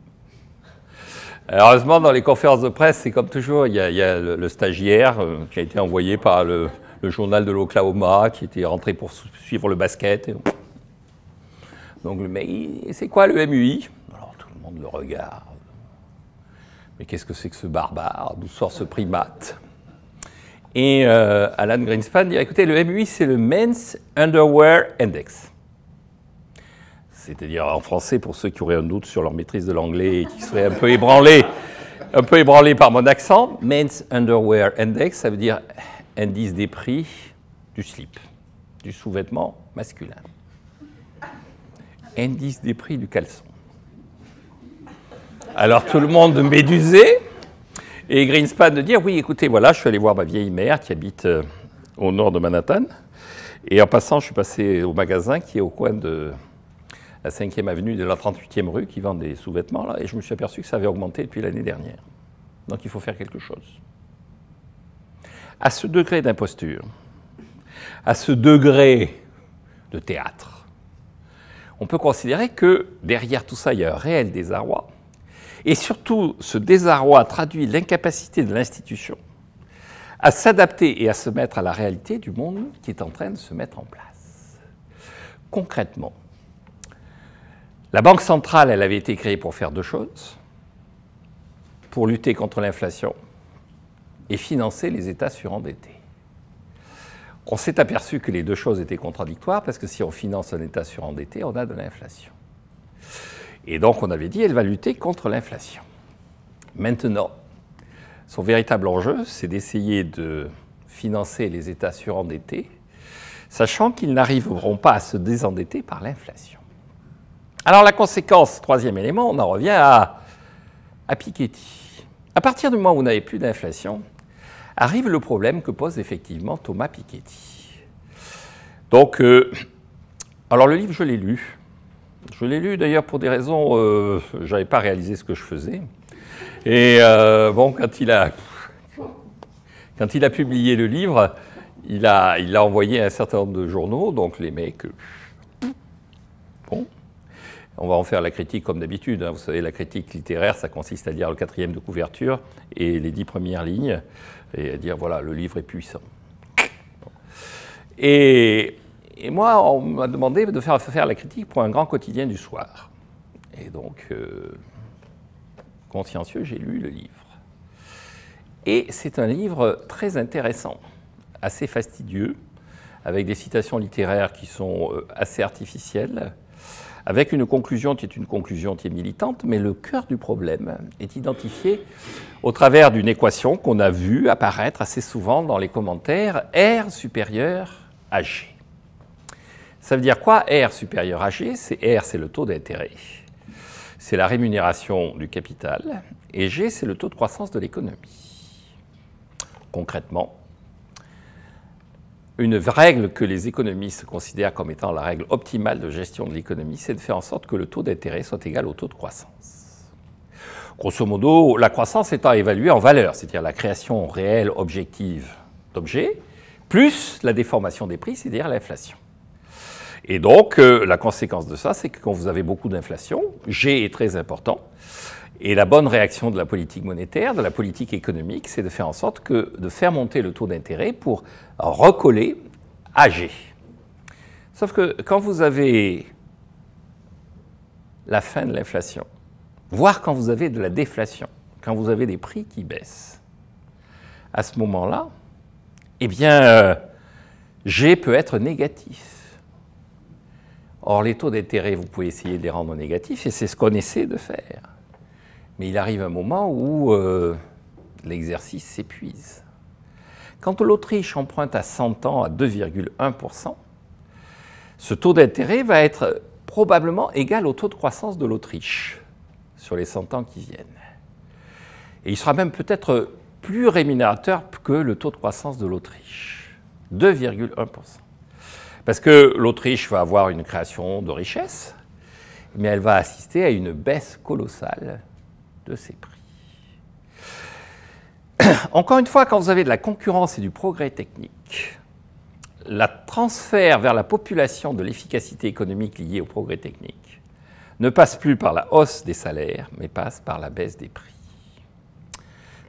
Heureusement, dans les conférences de presse, c'est comme toujours, il y a, le, stagiaire euh, qui a été envoyé par le, journal de l'Oklahoma, qui était rentré pour suivre le basket. Donc, mais c'est quoi le MUI Alors tout le monde le regarde. Mais qu'est-ce que c'est que ce barbare D'où sort ce primate Et euh, Alan Greenspan dit, écoutez, le MUI, c'est le Men's Underwear Index c'est-à-dire en français pour ceux qui auraient un doute sur leur maîtrise de l'anglais et qui seraient un peu ébranlés, un peu ébranlés par mon accent. Men's Underwear Index, ça veut dire indice des prix du slip, du sous-vêtement masculin. Indice des prix du caleçon. Alors tout le monde médusé et Greenspan de dire oui, écoutez, voilà, je suis allé voir ma vieille mère qui habite euh, au nord de Manhattan. Et en passant, je suis passé au magasin qui est au coin de la 5e avenue de la 38e rue qui vend des sous-vêtements, là, et je me suis aperçu que ça avait augmenté depuis l'année dernière. Donc il faut faire quelque chose. À ce degré d'imposture, à ce degré de théâtre, on peut considérer que derrière tout ça, il y a un réel désarroi. Et surtout, ce désarroi traduit l'incapacité de l'institution à s'adapter et à se mettre à la réalité du monde qui est en train de se mettre en place. Concrètement, la Banque centrale, elle avait été créée pour faire deux choses, pour lutter contre l'inflation et financer les États surendettés. On s'est aperçu que les deux choses étaient contradictoires parce que si on finance un État surendetté, on a de l'inflation. Et donc on avait dit, elle va lutter contre l'inflation. Maintenant, son véritable enjeu, c'est d'essayer de financer les États surendettés, sachant qu'ils n'arriveront pas à se désendetter par l'inflation. Alors la conséquence, troisième élément, on en revient à, Piketty. À partir du moment où on n'avait plus d'inflation, arrive le problème que pose effectivement Thomas Piketty. Donc, euh, alors le livre, je l'ai lu. Je l'ai lu d'ailleurs pour des raisons, euh, je n'avais pas réalisé ce que je faisais. Et euh, bon, quand il, a, quand il a publié le livre, il l'a il a envoyé à un certain nombre de journaux, donc les mecs, bon, on va en faire la critique comme d'habitude. Hein. Vous savez, la critique littéraire, ça consiste à lire le quatrième de couverture et les dix premières lignes, et à dire, voilà, le livre est puissant. Et, moi, on m'a demandé de faire, la critique pour un grand quotidien du soir. Et donc, euh, consciencieux, j'ai lu le livre. Et c'est un livre très intéressant, assez fastidieux, avec des citations littéraires qui sont euh, assez artificielles avec une conclusion qui est une conclusion qui est militante, mais le cœur du problème est identifié au travers d'une équation qu'on a vue apparaître assez souvent dans les commentaires, R supérieur à G. Ça veut dire quoi R supérieur à G C'est R, c'est le taux d'intérêt. C'est la rémunération du capital. Et G, c'est le taux de croissance de l'économie. Concrètement, une règle que les économistes considèrent comme étant la règle optimale de gestion de l'économie, c'est de faire en sorte que le taux d'intérêt soit égal au taux de croissance. Grosso modo, la croissance étant évaluée en valeur, c'est-à-dire la création réelle objective d'objets, plus la déformation des prix, c'est-à-dire l'inflation. Et donc, euh, la conséquence de ça, c'est que quand vous avez beaucoup d'inflation, G est très important, et la bonne réaction de la politique monétaire, de la politique économique, c'est de faire en sorte que, de faire monter le taux d'intérêt pour recoller à G. Sauf que quand vous avez la fin de l'inflation, voire quand vous avez de la déflation, quand vous avez des prix qui baissent, à ce moment-là, eh bien, euh, G peut être négatif. Or, les taux d'intérêt, vous pouvez essayer de les rendre négatifs, et c'est ce qu'on essaie de faire. Mais il arrive un moment où euh, l'exercice s'épuise. Quand l'Autriche emprunte à 100 ans à 2,1%, ce taux d'intérêt va être probablement égal au taux de croissance de l'Autriche sur les 100 ans qui viennent. Et il sera même peut-être plus rémunérateur que le taux de croissance de l'Autriche. 2,1%. Parce que l'Autriche va avoir une création de richesse, mais elle va assister à une baisse colossale de ces prix. [CLEARS THROAT] Encore une fois, quand vous avez de la concurrence et du progrès technique, le transfert vers la population de l'efficacité économique liée au progrès technique ne passe plus par la hausse des salaires, mais passe par la baisse des prix.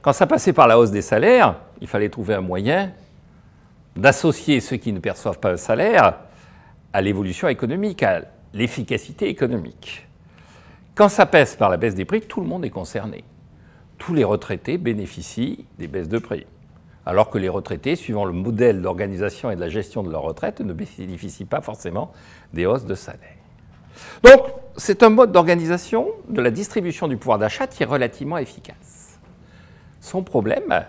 Quand ça passait par la hausse des salaires, il fallait trouver un moyen d'associer ceux qui ne perçoivent pas un salaire à l'évolution économique, à l'efficacité économique. Quand ça pèse par la baisse des prix, tout le monde est concerné. Tous les retraités bénéficient des baisses de prix, alors que les retraités, suivant le modèle d'organisation et de la gestion de leur retraite, ne bénéficient pas forcément des hausses de salaire. Donc, c'est un mode d'organisation de la distribution du pouvoir d'achat qui est relativement efficace. Son problème,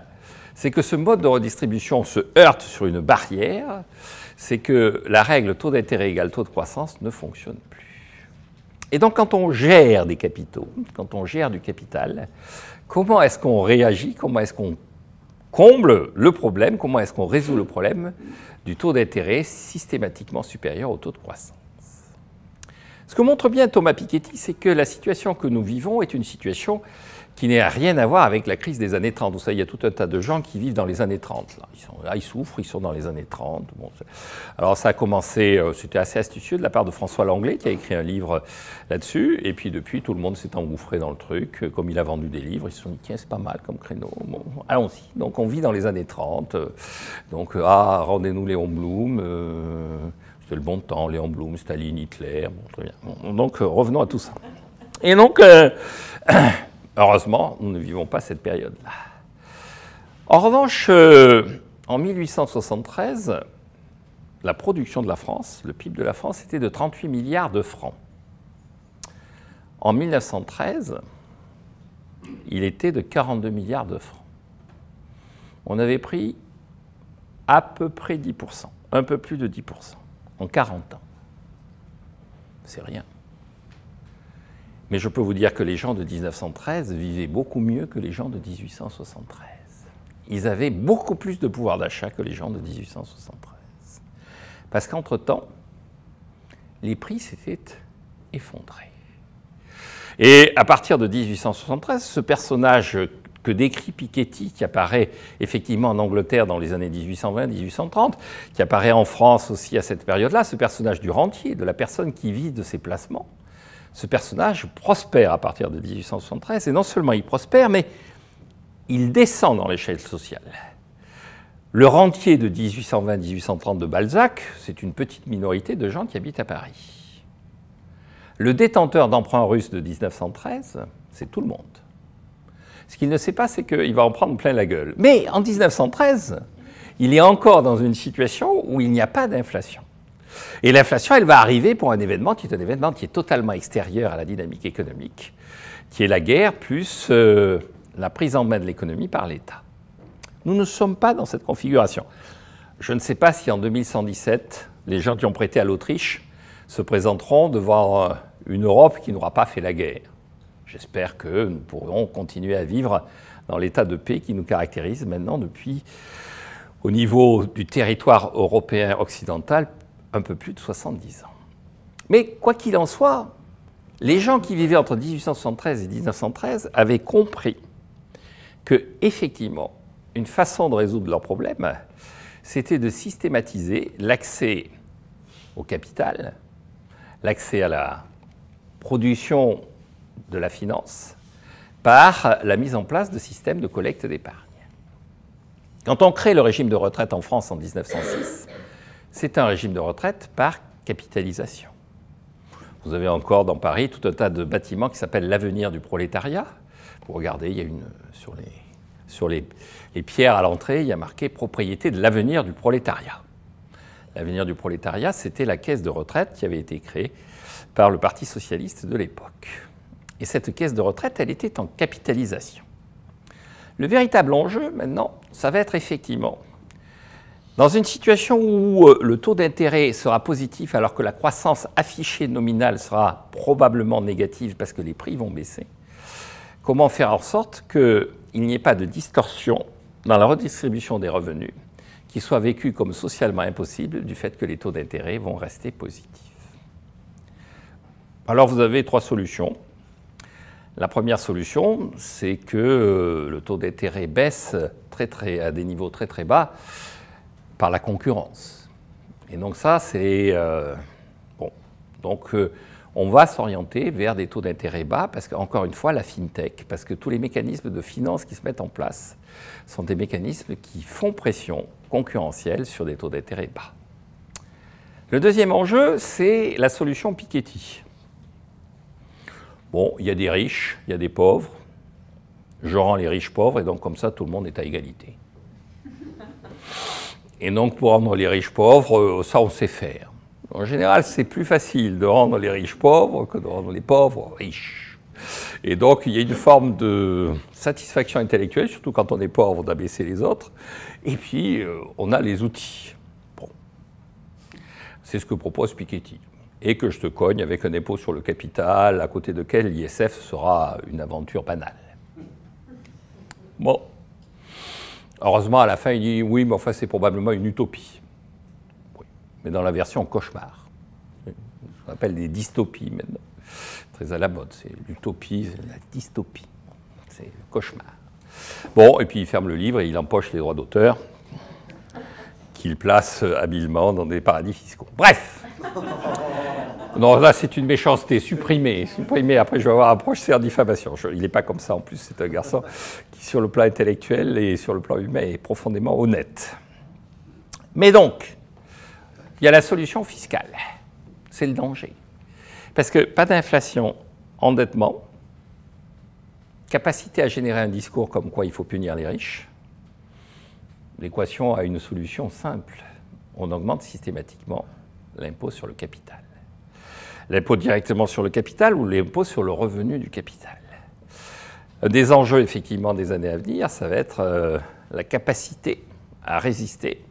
c'est que ce mode de redistribution se heurte sur une barrière, c'est que la règle taux d'intérêt égale taux de croissance ne fonctionne plus. Et donc quand on gère des capitaux, quand on gère du capital, comment est-ce qu'on réagit, comment est-ce qu'on comble le problème, comment est-ce qu'on résout le problème du taux d'intérêt systématiquement supérieur au taux de croissance. Ce que montre bien Thomas Piketty, c'est que la situation que nous vivons est une situation qui n'a rien à voir avec la crise des années 30. Vous savez, il y a tout un tas de gens qui vivent dans les années 30. Là, ils, sont, ils souffrent, ils sont dans les années 30. Alors ça a commencé, euh, c'était assez astucieux de la part de François Langlais qui a écrit un livre là-dessus. Et puis depuis, tout le monde s'est engouffré dans le truc. Euh, comme il a vendu des livres, ils se sont dit, tiens, c'est pas mal comme créneau. Bon, allons-y. Donc on vit dans les années 30. Euh, donc, ah, rendez-nous Léon Blum. c'était le bon temps, Léon Blum, Staline, Hitler. Bon, très bien. Donc revenons à tout ça. Et donc... [CLEARS THROAT] Heureusement, nous ne vivons pas cette période-là. En revanche, euh, en 1873, la production de la France, le PIB de la France, était de 38 milliards de francs. En 1913, il était de 42 milliards de francs. On avait pris à peu près 10%, un peu plus de 10% en 40 ans. C'est rien. Mais je peux vous dire que les gens de 1913 vivaient beaucoup mieux que les gens de 1873. Ils avaient beaucoup plus de pouvoir d'achat que les gens de 1873. Parce qu'entre-temps, les prix s'étaient effondrés. Et à partir de 1873, ce personnage que décrit Piketty, qui apparaît effectivement en Angleterre dans les années 1820-1830, qui apparaît en France aussi à cette période-là, ce personnage du rentier, de la personne qui vit de ses placements, ce personnage prospère à partir de 1873, et non seulement il prospère, mais il descend dans l'échelle sociale. Le rentier de 1820-1830 de Balzac, c'est une petite minorité de gens qui habitent à Paris. Le détenteur d'emprunt russe de 1913, c'est tout le monde. Ce qu'il ne sait pas, c'est qu'il va en prendre plein la gueule. Mais en 1913, il est encore dans une situation où il n'y a pas d'inflation. Et l'inflation, elle va arriver pour un événement qui est un événement qui est totalement extérieur à la dynamique économique, qui est la guerre plus euh, la prise en main de l'économie par l'État. Nous ne sommes pas dans cette configuration. Je ne sais pas si en 2117, les gens qui ont prêté à l'Autriche se présenteront devant euh, une Europe qui n'aura pas fait la guerre. J'espère que nous pourrons continuer à vivre dans l'état de paix qui nous caractérise maintenant depuis, au niveau du territoire européen occidental, un peu plus de 70 ans. Mais quoi qu'il en soit, les gens qui vivaient entre 1873 et 1913 avaient compris que, effectivement, une façon de résoudre leurs problèmes, c'était de systématiser l'accès au capital, l'accès à la production de la finance, par la mise en place de systèmes de collecte d'épargne. Quand on crée le régime de retraite en France en 1906, c'est un régime de retraite par capitalisation. Vous avez encore dans Paris tout un tas de bâtiments qui s'appellent l'avenir du prolétariat. Vous regardez, il y a une sur les, sur les, les pierres à l'entrée, il y a marqué propriété de l'avenir du prolétariat. L'avenir du prolétariat, c'était la caisse de retraite qui avait été créée par le Parti socialiste de l'époque. Et cette caisse de retraite, elle était en capitalisation. Le véritable enjeu maintenant, ça va être effectivement dans une situation où euh, le taux d'intérêt sera positif alors que la croissance affichée nominale sera probablement négative parce que les prix vont baisser, comment faire en sorte qu'il n'y ait pas de distorsion dans la redistribution des revenus qui soit vécue comme socialement impossible du fait que les taux d'intérêt vont rester positifs Alors vous avez trois solutions. La première solution, c'est que euh, le taux d'intérêt baisse très, très, à des niveaux très très bas par la concurrence. Et donc ça, c'est... Euh, bon, donc euh, on va s'orienter vers des taux d'intérêt bas, parce qu'encore une fois, la FinTech, parce que tous les mécanismes de finance qui se mettent en place sont des mécanismes qui font pression concurrentielle sur des taux d'intérêt bas. Le deuxième enjeu, c'est la solution Piketty. Bon, il y a des riches, il y a des pauvres. Je rends les riches pauvres et donc comme ça, tout le monde est à égalité. Et donc, pour rendre les riches pauvres, euh, ça, on sait faire. En général, c'est plus facile de rendre les riches pauvres que de rendre les pauvres riches. Et donc, il y a une forme de satisfaction intellectuelle, surtout quand on est pauvre, d'abaisser les autres. Et puis, euh, on a les outils. Bon. C'est ce que propose Piketty. Et que je te cogne avec un impôt sur le capital, à côté de quel l'ISF sera une aventure banale. Bon. Heureusement, à la fin, il dit oui, mais enfin, c'est probablement une utopie. Mais dans la version cauchemar. On appelle des dystopies maintenant. Très à la mode. C'est l'utopie, c'est la dystopie. C'est le cauchemar. Bon, et puis il ferme le livre et il empoche les droits d'auteur qu'il place habilement dans des paradis fiscaux. Bref non, là, c'est une méchanceté. supprimée. Supprimer. Après, je vais avoir un c'est en diffamation. il n'est pas comme ça, en plus. C'est un garçon qui, sur le plan intellectuel et sur le plan humain, est profondément honnête. Mais donc, il y a la solution fiscale. C'est le danger. Parce que pas d'inflation, endettement, capacité à générer un discours comme quoi il faut punir les riches. L'équation a une solution simple. On augmente systématiquement l'impôt sur le capital l'impôt directement sur le capital ou l'impôt sur le revenu du capital. Euh, des enjeux, effectivement, des années à venir, ça va être euh, la capacité à résister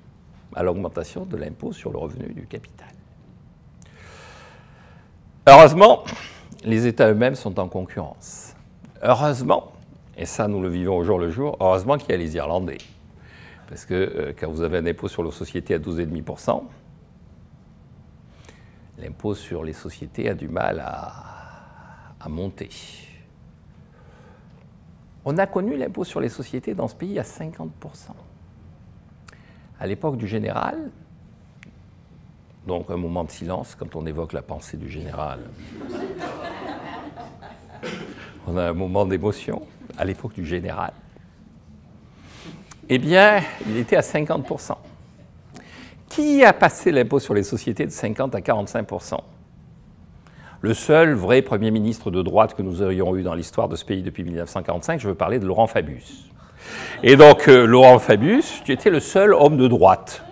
à l'augmentation de l'impôt sur le revenu du capital. Heureusement, les États eux-mêmes sont en concurrence. Heureusement, et ça nous le vivons au jour le jour, heureusement qu'il y a les Irlandais. Parce que euh, quand vous avez un impôt sur nos sociétés à 12,5%, l'impôt sur les sociétés a du mal à, monter. On a connu l'impôt sur les sociétés dans ce pays à 50%. À l'époque du général, donc un moment de silence quand on évoque la pensée du général. [LAUGHS] on a un moment d'émotion à l'époque du général. Eh bien, il était à 50 qui a passé l'impôt sur les sociétés de 50 à 45 Le seul vrai Premier ministre de droite que nous aurions eu dans l'histoire de ce pays depuis 1945, je veux parler de Laurent Fabius. Et donc, euh, Laurent Fabius, tu étais le seul homme de droite.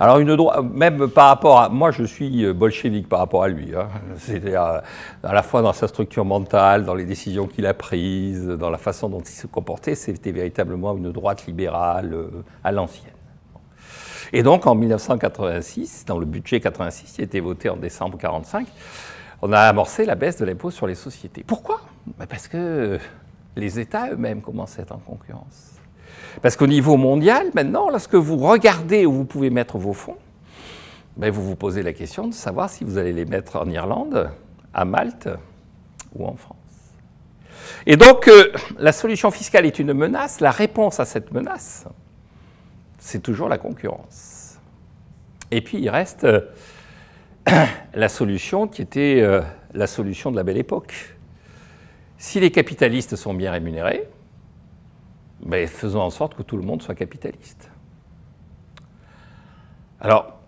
Alors, une droite, même par rapport à. Moi, je suis euh, bolchevique par rapport à lui. Hein. cest à à, à, la fois dans sa structure mentale, dans les décisions qu'il a prises, dans la façon dont il se comportait, c'était véritablement une droite libérale euh, à l'ancienne. Et donc en 1986, dans le budget 86 qui a été voté en décembre 1945, on a amorcé la baisse de l'impôt sur les sociétés. Pourquoi bah, Parce que les États eux-mêmes commençaient à être en concurrence. Parce qu'au niveau mondial, maintenant, lorsque vous regardez où vous pouvez mettre vos fonds, bah, vous vous posez la question de savoir si vous allez les mettre en Irlande, à Malte ou en France. Et donc, euh, la solution fiscale est une menace. La réponse à cette menace, c'est toujours la concurrence. Et puis il reste euh, [COUGHS] la solution qui était euh, la solution de la belle époque. Si les capitalistes sont bien rémunérés, mais ben, faisons en sorte que tout le monde soit capitaliste. Alors,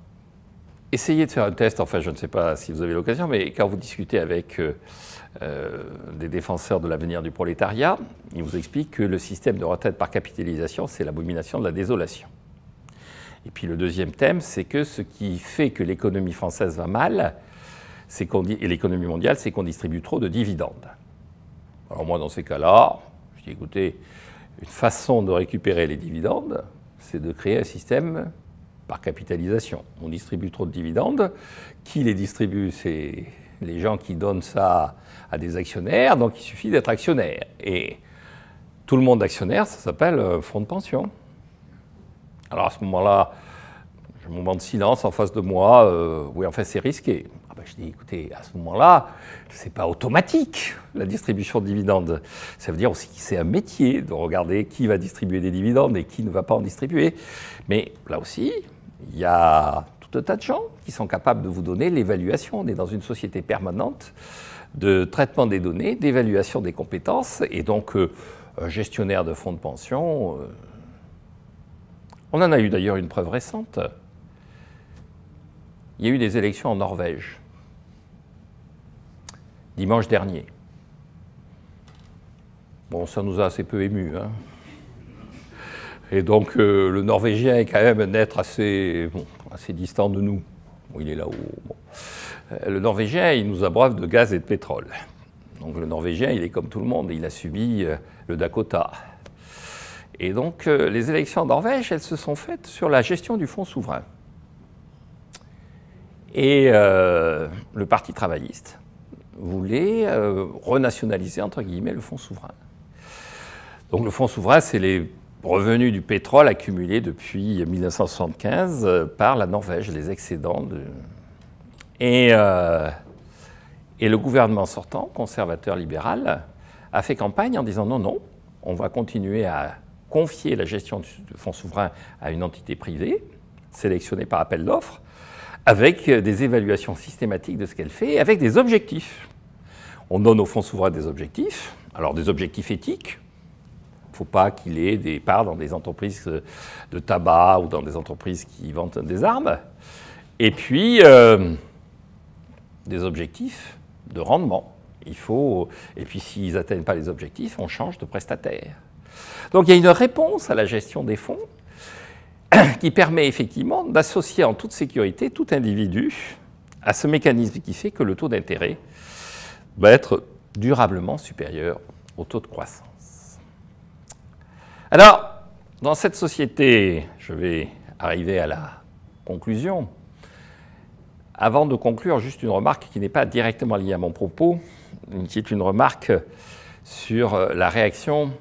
essayez de faire un test, enfin je ne sais pas si vous avez l'occasion, mais quand vous discutez avec euh, des défenseurs de l'avenir du prolétariat, ils vous expliquent que le système de retraite par capitalisation, c'est l'abomination de la désolation. Et puis le deuxième thème, c'est que ce qui fait que l'économie française va mal, c'est qu'on et l'économie mondiale, c'est qu'on distribue trop de dividendes. Alors moi, dans ces cas-là, je dis écoutez, une façon de récupérer les dividendes, c'est de créer un système par capitalisation. On distribue trop de dividendes. Qui les distribue C'est les gens qui donnent ça à des actionnaires, donc il suffit d'être actionnaire. Et tout le monde actionnaire, ça s'appelle euh, fonds de pension. Alors à ce moment-là, j'ai un moment de silence en face de moi. Euh, oui, en fait c'est risqué. Ah ben, je dis, écoutez, à ce moment-là, c'est pas automatique la distribution de dividendes. Ça veut dire aussi que c'est un métier de regarder qui va distribuer des dividendes et qui ne va pas en distribuer. Mais là aussi, il y a tout un tas de gens qui sont capables de vous donner l'évaluation. On est dans une société permanente de traitement des données, d'évaluation des compétences, et donc euh, gestionnaire de fonds de pension. Euh, on en a eu d'ailleurs une preuve récente. Il y a eu des élections en Norvège, dimanche dernier. Bon, ça nous a assez peu émus. Hein. Et donc, euh, le Norvégien est quand même un être assez, assez distant de nous. il est là-haut. Euh, le Norvégien, il nous abreuve de gaz et de pétrole. Donc le Norvégien, il est comme tout le monde, il a subi euh, le Dakota, et donc, euh, les élections en Norvège, elles se sont faites sur la gestion du fonds souverain. Et euh, le Parti travailliste voulait euh, renationaliser, entre guillemets, le fonds souverain. Donc, le fonds souverain, c'est les revenus du pétrole accumulés depuis 1975 par la Norvège, les excédents. De... et le gouvernement sortant, conservateur libéral, a fait campagne en disant non, non, on va continuer à confier la gestion du fonds souverain à une entité privée, sélectionnée par appel d'offres, avec euh, des évaluations systématiques de ce qu'elle fait, avec des objectifs. On donne au fonds souverain des objectifs, alors des objectifs éthiques, il ne faut pas qu'il ait des parts dans des entreprises euh, de tabac ou dans des entreprises qui vendent des armes, et puis euh, des objectifs de rendement. faut, et puis s'ils n'atteignent pas les objectifs, on change de prestataire. Donc il y a une réponse à la gestion des fonds [CLEARS THROAT] qui permet effectivement d'associer en toute sécurité tout individu à ce mécanisme qui fait que le taux d'intérêt va être durablement supérieur au taux de croissance. Alors, dans cette société, je vais arriver à la conclusion. Avant de conclure, juste une remarque qui n'est pas directement liée à mon propos, qui est une remarque sur euh, la réaction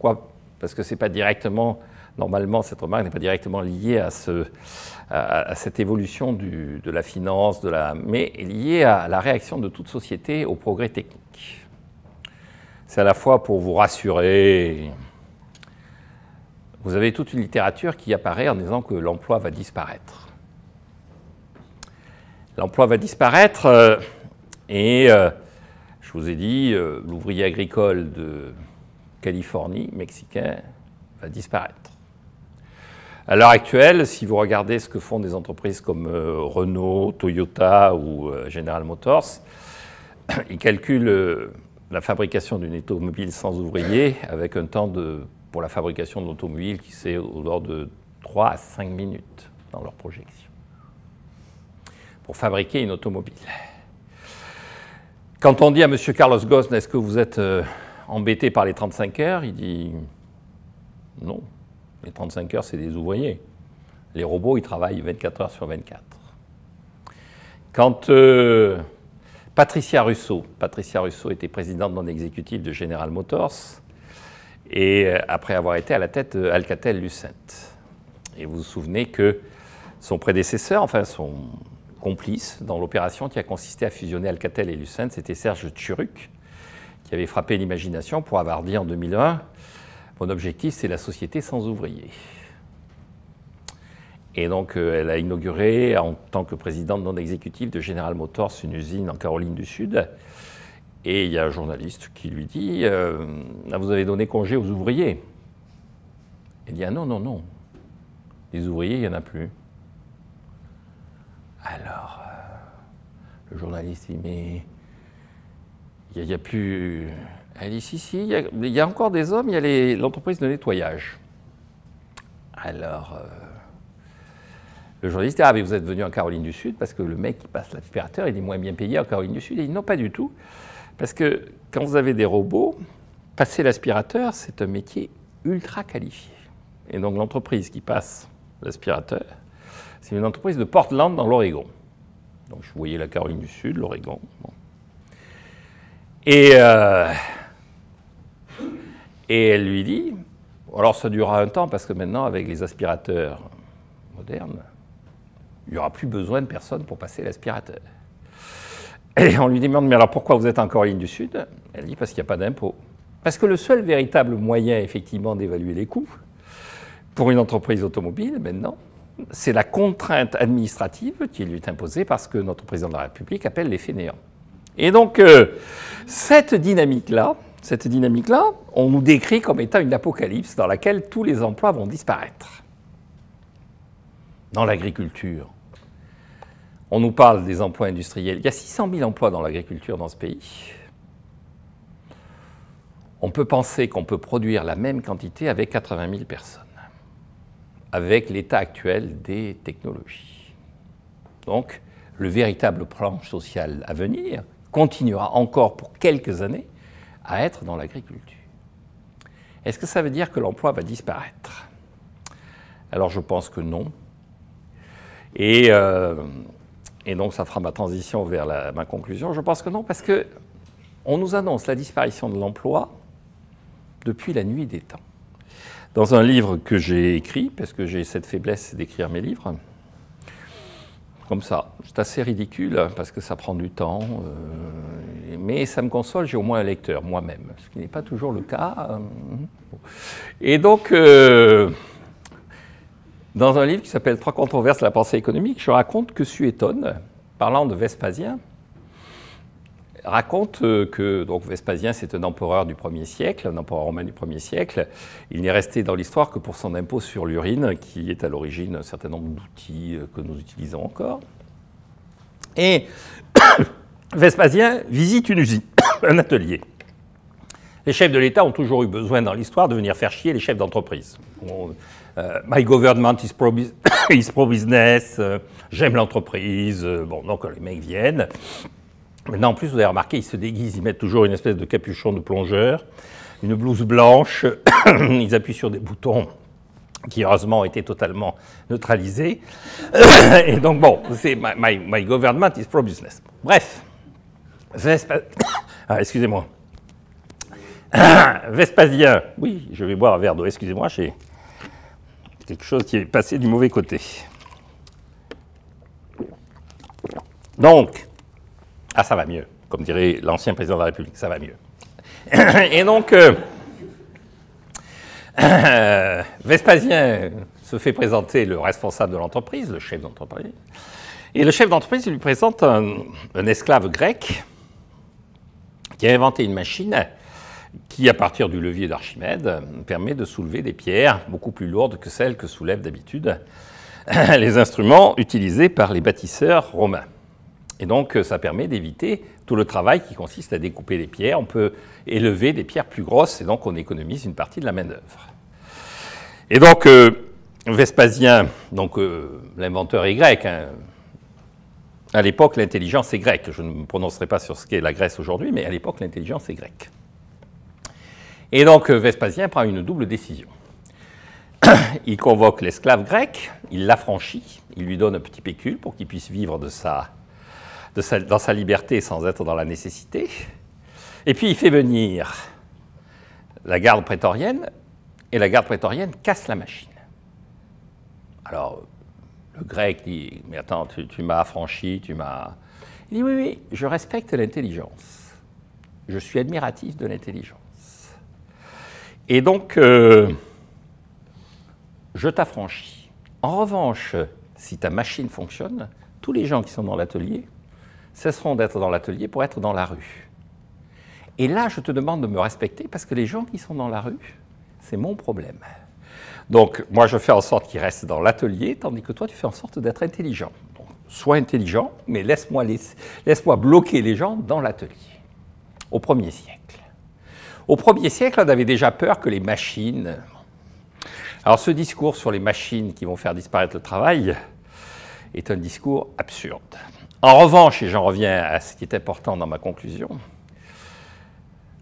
pourquoi Parce que c'est pas directement, normalement, cette remarque n'est pas directement liée à, cette évolution de la finance, de la, mais liée à la réaction de toute société au progrès technique. C'est à la fois pour vous rassurer. Vous avez toute une littérature qui apparaît en disant que l'emploi va disparaître. L'emploi va disparaître euh, et euh, je vous ai dit, euh, l'ouvrier agricole de Californie mexicain va disparaître. À l'heure actuelle, si vous regardez ce que font des entreprises comme euh, Renault, Toyota ou euh, General Motors, [CLEARS THROAT] ils calculent euh, la fabrication d'une automobile sans ouvrier avec un temps de, pour la fabrication d'automobile qui c'est au-dehors de 3 à 5 minutes dans leur projection pour fabriquer une automobile. Quand on dit à M. Carlos Ghosn, est-ce que vous êtes embêté par les 35 heures, il dit non, les 35 heures, c'est des ouvriers. Les robots, ils travaillent 24 heures sur 24. Quand euh, Patricia Russo, Patricia Russo était présidente non exécutive de General Motors, et euh, après avoir été à la tête d'Alcatel-Lucent. Et vous vous souvenez que son prédécesseur, enfin son complice dans l'opération qui a consisté à fusionner Alcatel et Lucent, c'était Serge Turuc, qui avait frappé l'imagination pour avoir dit en 2001 Mon objectif, c'est la société sans ouvriers. Et donc, euh, elle a inauguré en tant que présidente non exécutive de General Motors une usine en Caroline du Sud. Et il y a un journaliste qui lui dit euh, ah, Vous avez donné congé aux ouvriers Elle dit ah non, non, non. Les ouvriers, il n'y en a plus. Alors, euh, le journaliste dit Mais il n'y a, plus. Alice, ici, il y, a, il y, a, encore des hommes, il y a l'entreprise de nettoyage. Alors, euh, le journaliste dit Ah, mais vous êtes venu en Caroline du Sud parce que le mec qui passe l'aspirateur, il est moins bien payé en Caroline du Sud. Et il dit Non, pas du tout. Parce que quand vous avez des robots, passer l'aspirateur, c'est un métier ultra qualifié. Et donc, l'entreprise qui passe l'aspirateur, c'est une entreprise de Portland dans l'Oregon. Donc, je voyais la Caroline du Sud, l'Oregon. Euh, et, elle lui dit, alors ça durera un temps parce que maintenant avec les aspirateurs modernes, il n'y aura plus besoin de personne pour passer l'aspirateur. Et on lui demande, mais alors pourquoi vous êtes encore en ligne du Sud Elle dit, parce qu'il n'y a pas d'impôt. Parce que le seul véritable moyen, effectivement, d'évaluer les coûts pour une entreprise automobile, maintenant, c'est la contrainte administrative qui lui est imposée parce que notre président de la République appelle les fainéants. Et donc, euh, cette dynamique-là, cette dynamique-là, on nous décrit comme étant une apocalypse dans laquelle tous les emplois vont disparaître. Dans l'agriculture, on nous parle des emplois industriels. Il y a 600 000 emplois dans l'agriculture dans ce pays. On peut penser qu'on peut produire la même quantité avec 80 000 personnes, avec l'état actuel des technologies. Donc, le véritable plan social à venir, continuera encore pour quelques années à être dans l'agriculture. Est-ce que ça veut dire que l'emploi va disparaître Alors je pense que non. Euh, et, donc ça fera ma transition vers ma conclusion. Je pense que non parce que on nous annonce la disparition de l'emploi depuis la nuit des temps. Dans un livre que j'ai écrit, parce que j'ai cette faiblesse d'écrire mes livres, comme ça. C'est assez ridicule parce que ça prend du temps, euh, mais ça me console, j'ai au moins un lecteur moi-même, ce qui n'est pas toujours le cas. Euh, et donc, euh, dans un livre qui s'appelle Trois controverses de la pensée économique, je raconte que Suétone, parlant de Vespasien, raconte euh, que donc Vespasien, c'est un empereur du 1er siècle, un empereur romain du 1er siècle. Il n'est resté dans l'histoire que pour son impôt sur l'urine, qui est à l'origine d'un certain nombre d'outils euh, que nous utilisons encore. Et [COUGHS] Vespasien visite une usine, [COUGHS] un atelier. Les chefs de l'État ont toujours eu besoin dans l'histoire de venir faire chier les chefs d'entreprise. Euh, my government is pro, [COUGHS] business, j'aime l'entreprise. bon bon, donc les mecs viennent. Maintenant, en plus, vous avez remarqué, ils se déguisent, ils mettent toujours une espèce de capuchon de plongeur, une blouse blanche, [COUGHS] ils appuient sur des boutons qui heureusement ont été totalement neutralisés. [COUGHS] Et donc, bon, c'est my, my, government is pro-business. Bref, [COUGHS] ah, excusez-moi. Vespasien, oui, je vais boire un verre d'eau, excusez-moi, j'ai quelque chose qui est passé du mauvais côté. Donc, ah, ça va mieux, comme dirait l'ancien président de la République, ça va mieux. [COUGHS] Et donc, euh, [COUGHS] Vespasien se fait présenter le responsable de l'entreprise, le chef d'entreprise. Et le chef d'entreprise lui présente un, esclave grec qui a inventé une machine qui, à partir du levier d'Archimède, permet de soulever des pierres beaucoup plus lourdes que celles que soulèvent d'habitude [COUGHS] les instruments utilisés par les bâtisseurs romains. Et donc, euh, ça permet d'éviter tout le travail qui consiste à découper les pierres. On peut élever des pierres plus grosses et donc on économise une partie de la main-d'œuvre. Et donc, euh, Vespasien, donc euh, l'inventeur est grec. Hein. À l'époque, l'intelligence est grecque. Je ne me prononcerai pas sur ce qu'est la Grèce aujourd'hui, mais à l'époque, l'intelligence est grecque. Et donc, Vespasien prend une double décision. [COUGHS] il convoque l'esclave grec, il l'affranchit, il lui donne un petit pécule pour qu'il puisse vivre de sa dans sa liberté sans être dans la nécessité. Et puis il fait venir la garde prétorienne, et la garde prétorienne casse la machine. Alors, le grec dit, mais attends, tu, m'as affranchi, tu m'as... Il dit, oui, oui, je respecte l'intelligence. Je suis admiratif de l'intelligence. Et donc, euh, je t'affranchis. En revanche, si ta machine fonctionne, tous les gens qui sont dans l'atelier cesseront d'être dans l'atelier pour être dans la rue. Et là, je te demande de me respecter parce que les gens qui sont dans la rue, c'est mon problème. Donc, moi, je fais en sorte qu'ils restent dans l'atelier, tandis que toi, tu fais en sorte d'être intelligent. sois intelligent, mais laisse-moi laisse bloquer les gens dans l'atelier, au premier siècle. Au premier siècle, on avait déjà peur que les machines... Alors, ce discours sur les machines qui vont faire disparaître le travail est un discours absurde. En revanche, et j'en reviens à ce qui est important dans ma conclusion,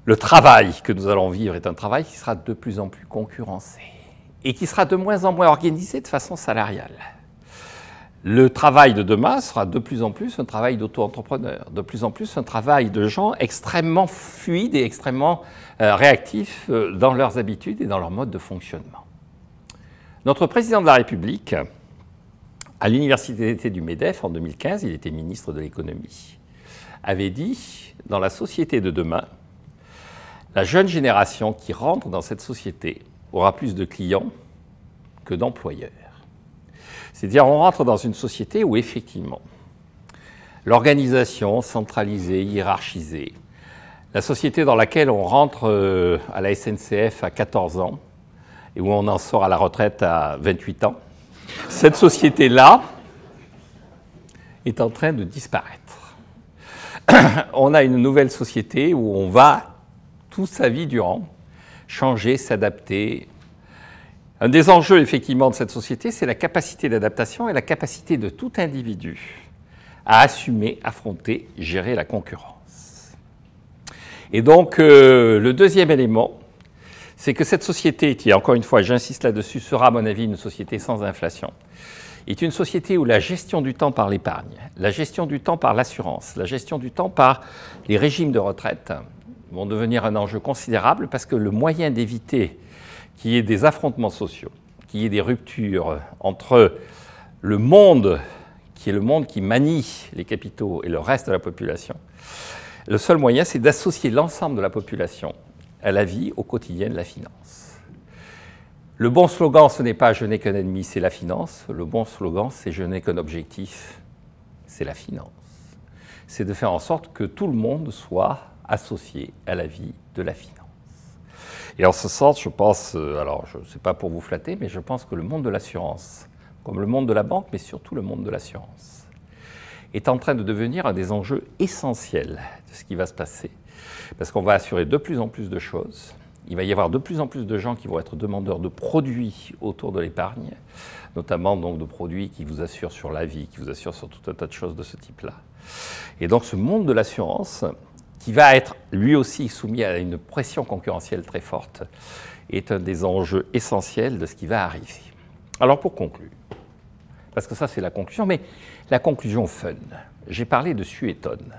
le travail que nous allons vivre est un travail qui sera de plus en plus concurrencé et qui sera de moins en moins organisé de façon salariale. Le travail de demain sera de plus en plus un travail d'auto-entrepreneur, de plus en plus un travail de gens extrêmement fluides et extrêmement euh, réactifs euh, dans leurs habitudes et dans leur mode de fonctionnement. Notre président de la République, à l'université du MEDEF en 2015, il était ministre de l'économie, avait dit Dans la société de demain, la jeune génération qui rentre dans cette société aura plus de clients que d'employeurs. C'est-à-dire, on rentre dans une société où effectivement, l'organisation centralisée, hiérarchisée, la société dans laquelle on rentre euh, à la SNCF à 14 ans et où on en sort à la retraite à 28 ans, cette société-là est en train de disparaître. [CLEARS THROAT] on a une nouvelle société où on va, toute sa vie durant, changer, s'adapter. Un des enjeux, effectivement, de cette société, c'est la capacité d'adaptation et la capacité de tout individu à assumer, affronter, gérer la concurrence. Et donc, euh, le deuxième élément, c'est que cette société, qui encore une fois, j'insiste là-dessus, sera à mon avis une société sans inflation, est une société où la gestion du temps par l'épargne, la gestion du temps par l'assurance, la gestion du temps par les régimes de retraite vont devenir un enjeu considérable parce que le moyen d'éviter qu'il y ait des affrontements sociaux, qu'il y ait des ruptures entre le monde qui est le monde qui manie les capitaux et le reste de la population, le seul moyen, c'est d'associer l'ensemble de la population à la vie au quotidien de la finance. Le bon slogan, ce n'est pas je n'ai qu'un ennemi, c'est la finance. Le bon slogan, c'est je n'ai qu'un objectif, c'est la finance. C'est de faire en sorte que tout le monde soit associé à la vie de la finance. Et en ce sens, je pense, euh, alors je ne sais pas pour vous flatter, mais je pense que le monde de l'assurance, comme le monde de la banque, mais surtout le monde de l'assurance, est en train de devenir un des enjeux essentiels de ce qui va se passer parce qu'on va assurer de plus en plus de choses. Il va y avoir de plus en plus de gens qui vont être demandeurs de produits autour de l'épargne, notamment donc de produits qui vous assurent sur la vie, qui vous assurent sur tout un tas de choses de ce type-là. Et donc ce monde de l'assurance, qui va être lui aussi soumis à une pression concurrentielle très forte, est un des enjeux essentiels de ce qui va arriver. Alors pour conclure, parce que ça c'est la conclusion, mais la conclusion fun, j'ai parlé de Suétone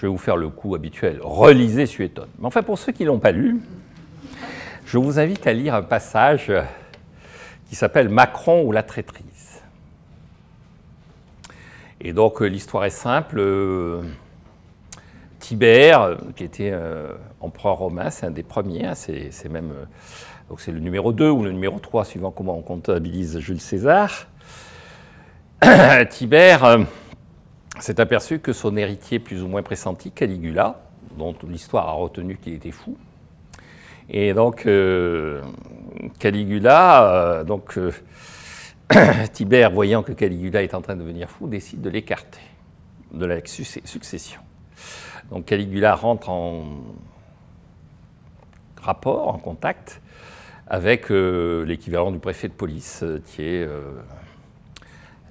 je vais vous faire le coup habituel, relisez Suétone. Mais enfin, pour ceux qui ne l'ont pas lu, je vous invite à lire un passage qui s'appelle Macron ou la traîtrise. Et donc, euh, l'histoire est simple. Tibère, qui était euh, empereur romain, c'est un des premiers, hein, c'est même euh, c'est le numéro 2 ou le numéro 3, suivant comment on comptabilise Jules César. [COUGHS] Tibère, s'est aperçu que son héritier plus ou moins pressenti, Caligula, dont l'histoire a retenu qu'il était fou, et donc euh, Caligula, euh, donc euh, [COUGHS] Tibère, voyant que Caligula est en train de devenir fou, décide de l'écarter de la succession. Donc Caligula rentre en rapport, en contact avec l'équivalent du préfet de police, qui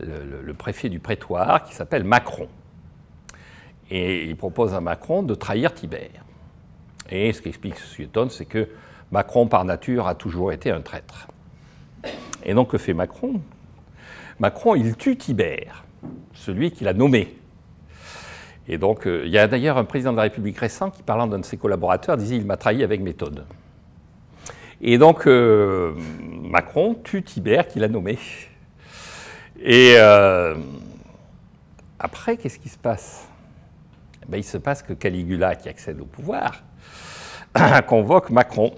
le, préfet du prétoire qui s'appelle Macron. Et il propose à Macron de trahir Tibère. Et ce qu'explique Suétone, c'est que Macron, par nature, a toujours été un traître. Et donc, que fait Macron Macron, il tue Tibère, celui qu'il a nommé. Et donc, euh, il y a d'ailleurs un président de la République récent qui, parlant d'un de ses collaborateurs, disait Il m'a trahi avec méthode. Et donc, euh, Macron tue Tibère, qu'il a nommé. Et euh, après, qu'est-ce qui se passe eh ben, Il se passe que Caligula, qui accède au pouvoir, [CLEARS THROAT] convoque Macron.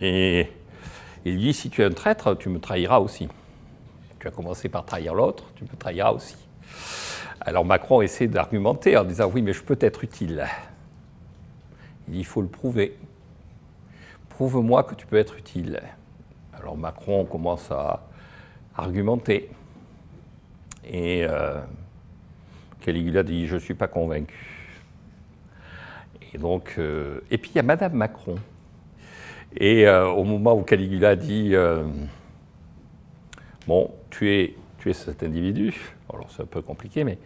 Et il dit, si tu es un traître, tu me trahiras aussi. Tu as commencé par trahir l'autre, tu me trahiras aussi. Alors Macron essaie d'argumenter en disant, oui, mais je peux être utile. Il dit, il faut le prouver. Prouve-moi que tu peux être utile. Alors Macron commence à argumenter. Et Caligula euh, dit Je ne suis pas convaincu. Et donc, euh, et puis il y a Madame Macron. Et euh, au moment où Caligula dit Bon, tu es, tu es cet individu, alors c'est un peu compliqué, mais.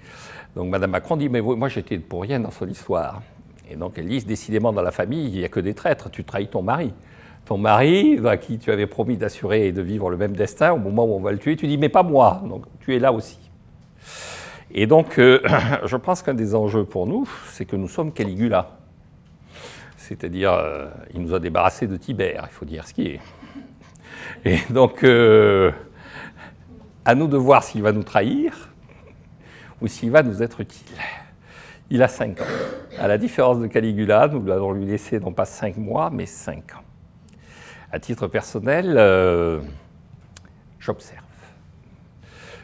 Donc Madame Macron dit Mais moi j'étais pour rien dans son histoire. Et donc elle dit Décidément, dans la famille, il n'y a que des traîtres, tu trahis ton mari ton mari, à qui tu avais promis d'assurer et de vivre le même destin, au moment où on va le tuer, tu dis, mais pas moi, donc tu es là aussi. Et donc, euh, [CLEARS THROAT] je pense qu'un des enjeux pour nous, c'est que nous sommes Caligula. C'est-à-dire, euh, il nous a débarrassé de Tibère, il faut dire ce qui est. Et donc, euh, à nous de voir s'il va nous trahir ou s'il va nous être utile. Il a cinq ans. À la différence de Caligula, nous allons lui laisser non pas cinq mois, mais cinq ans. À titre personnel, euh, j'observe.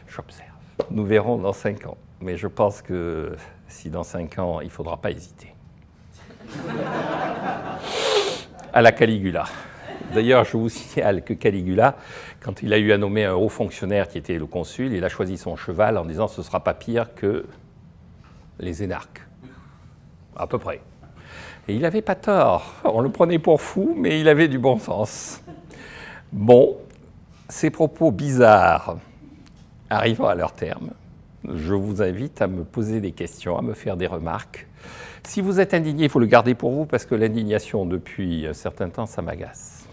J'observe. Nous verrons dans cinq ans. Mais je pense que si dans cinq ans, il ne faudra pas hésiter. à la Caligula. D'ailleurs, je vous signale que Caligula, quand il a eu à nommer un haut fonctionnaire qui était le consul, il a choisi son cheval en disant ce ne sera pas pire que les énarques. À peu près. Et il n'avait pas tort. On le prenait pour fou, mais il avait du bon sens. Bon, ces propos bizarres arrivant à leur terme, je vous invite à me poser des questions, à me faire des remarques. Si vous êtes indigné, il faut le garder pour vous parce que l'indignation, depuis un certain temps, ça m'agace.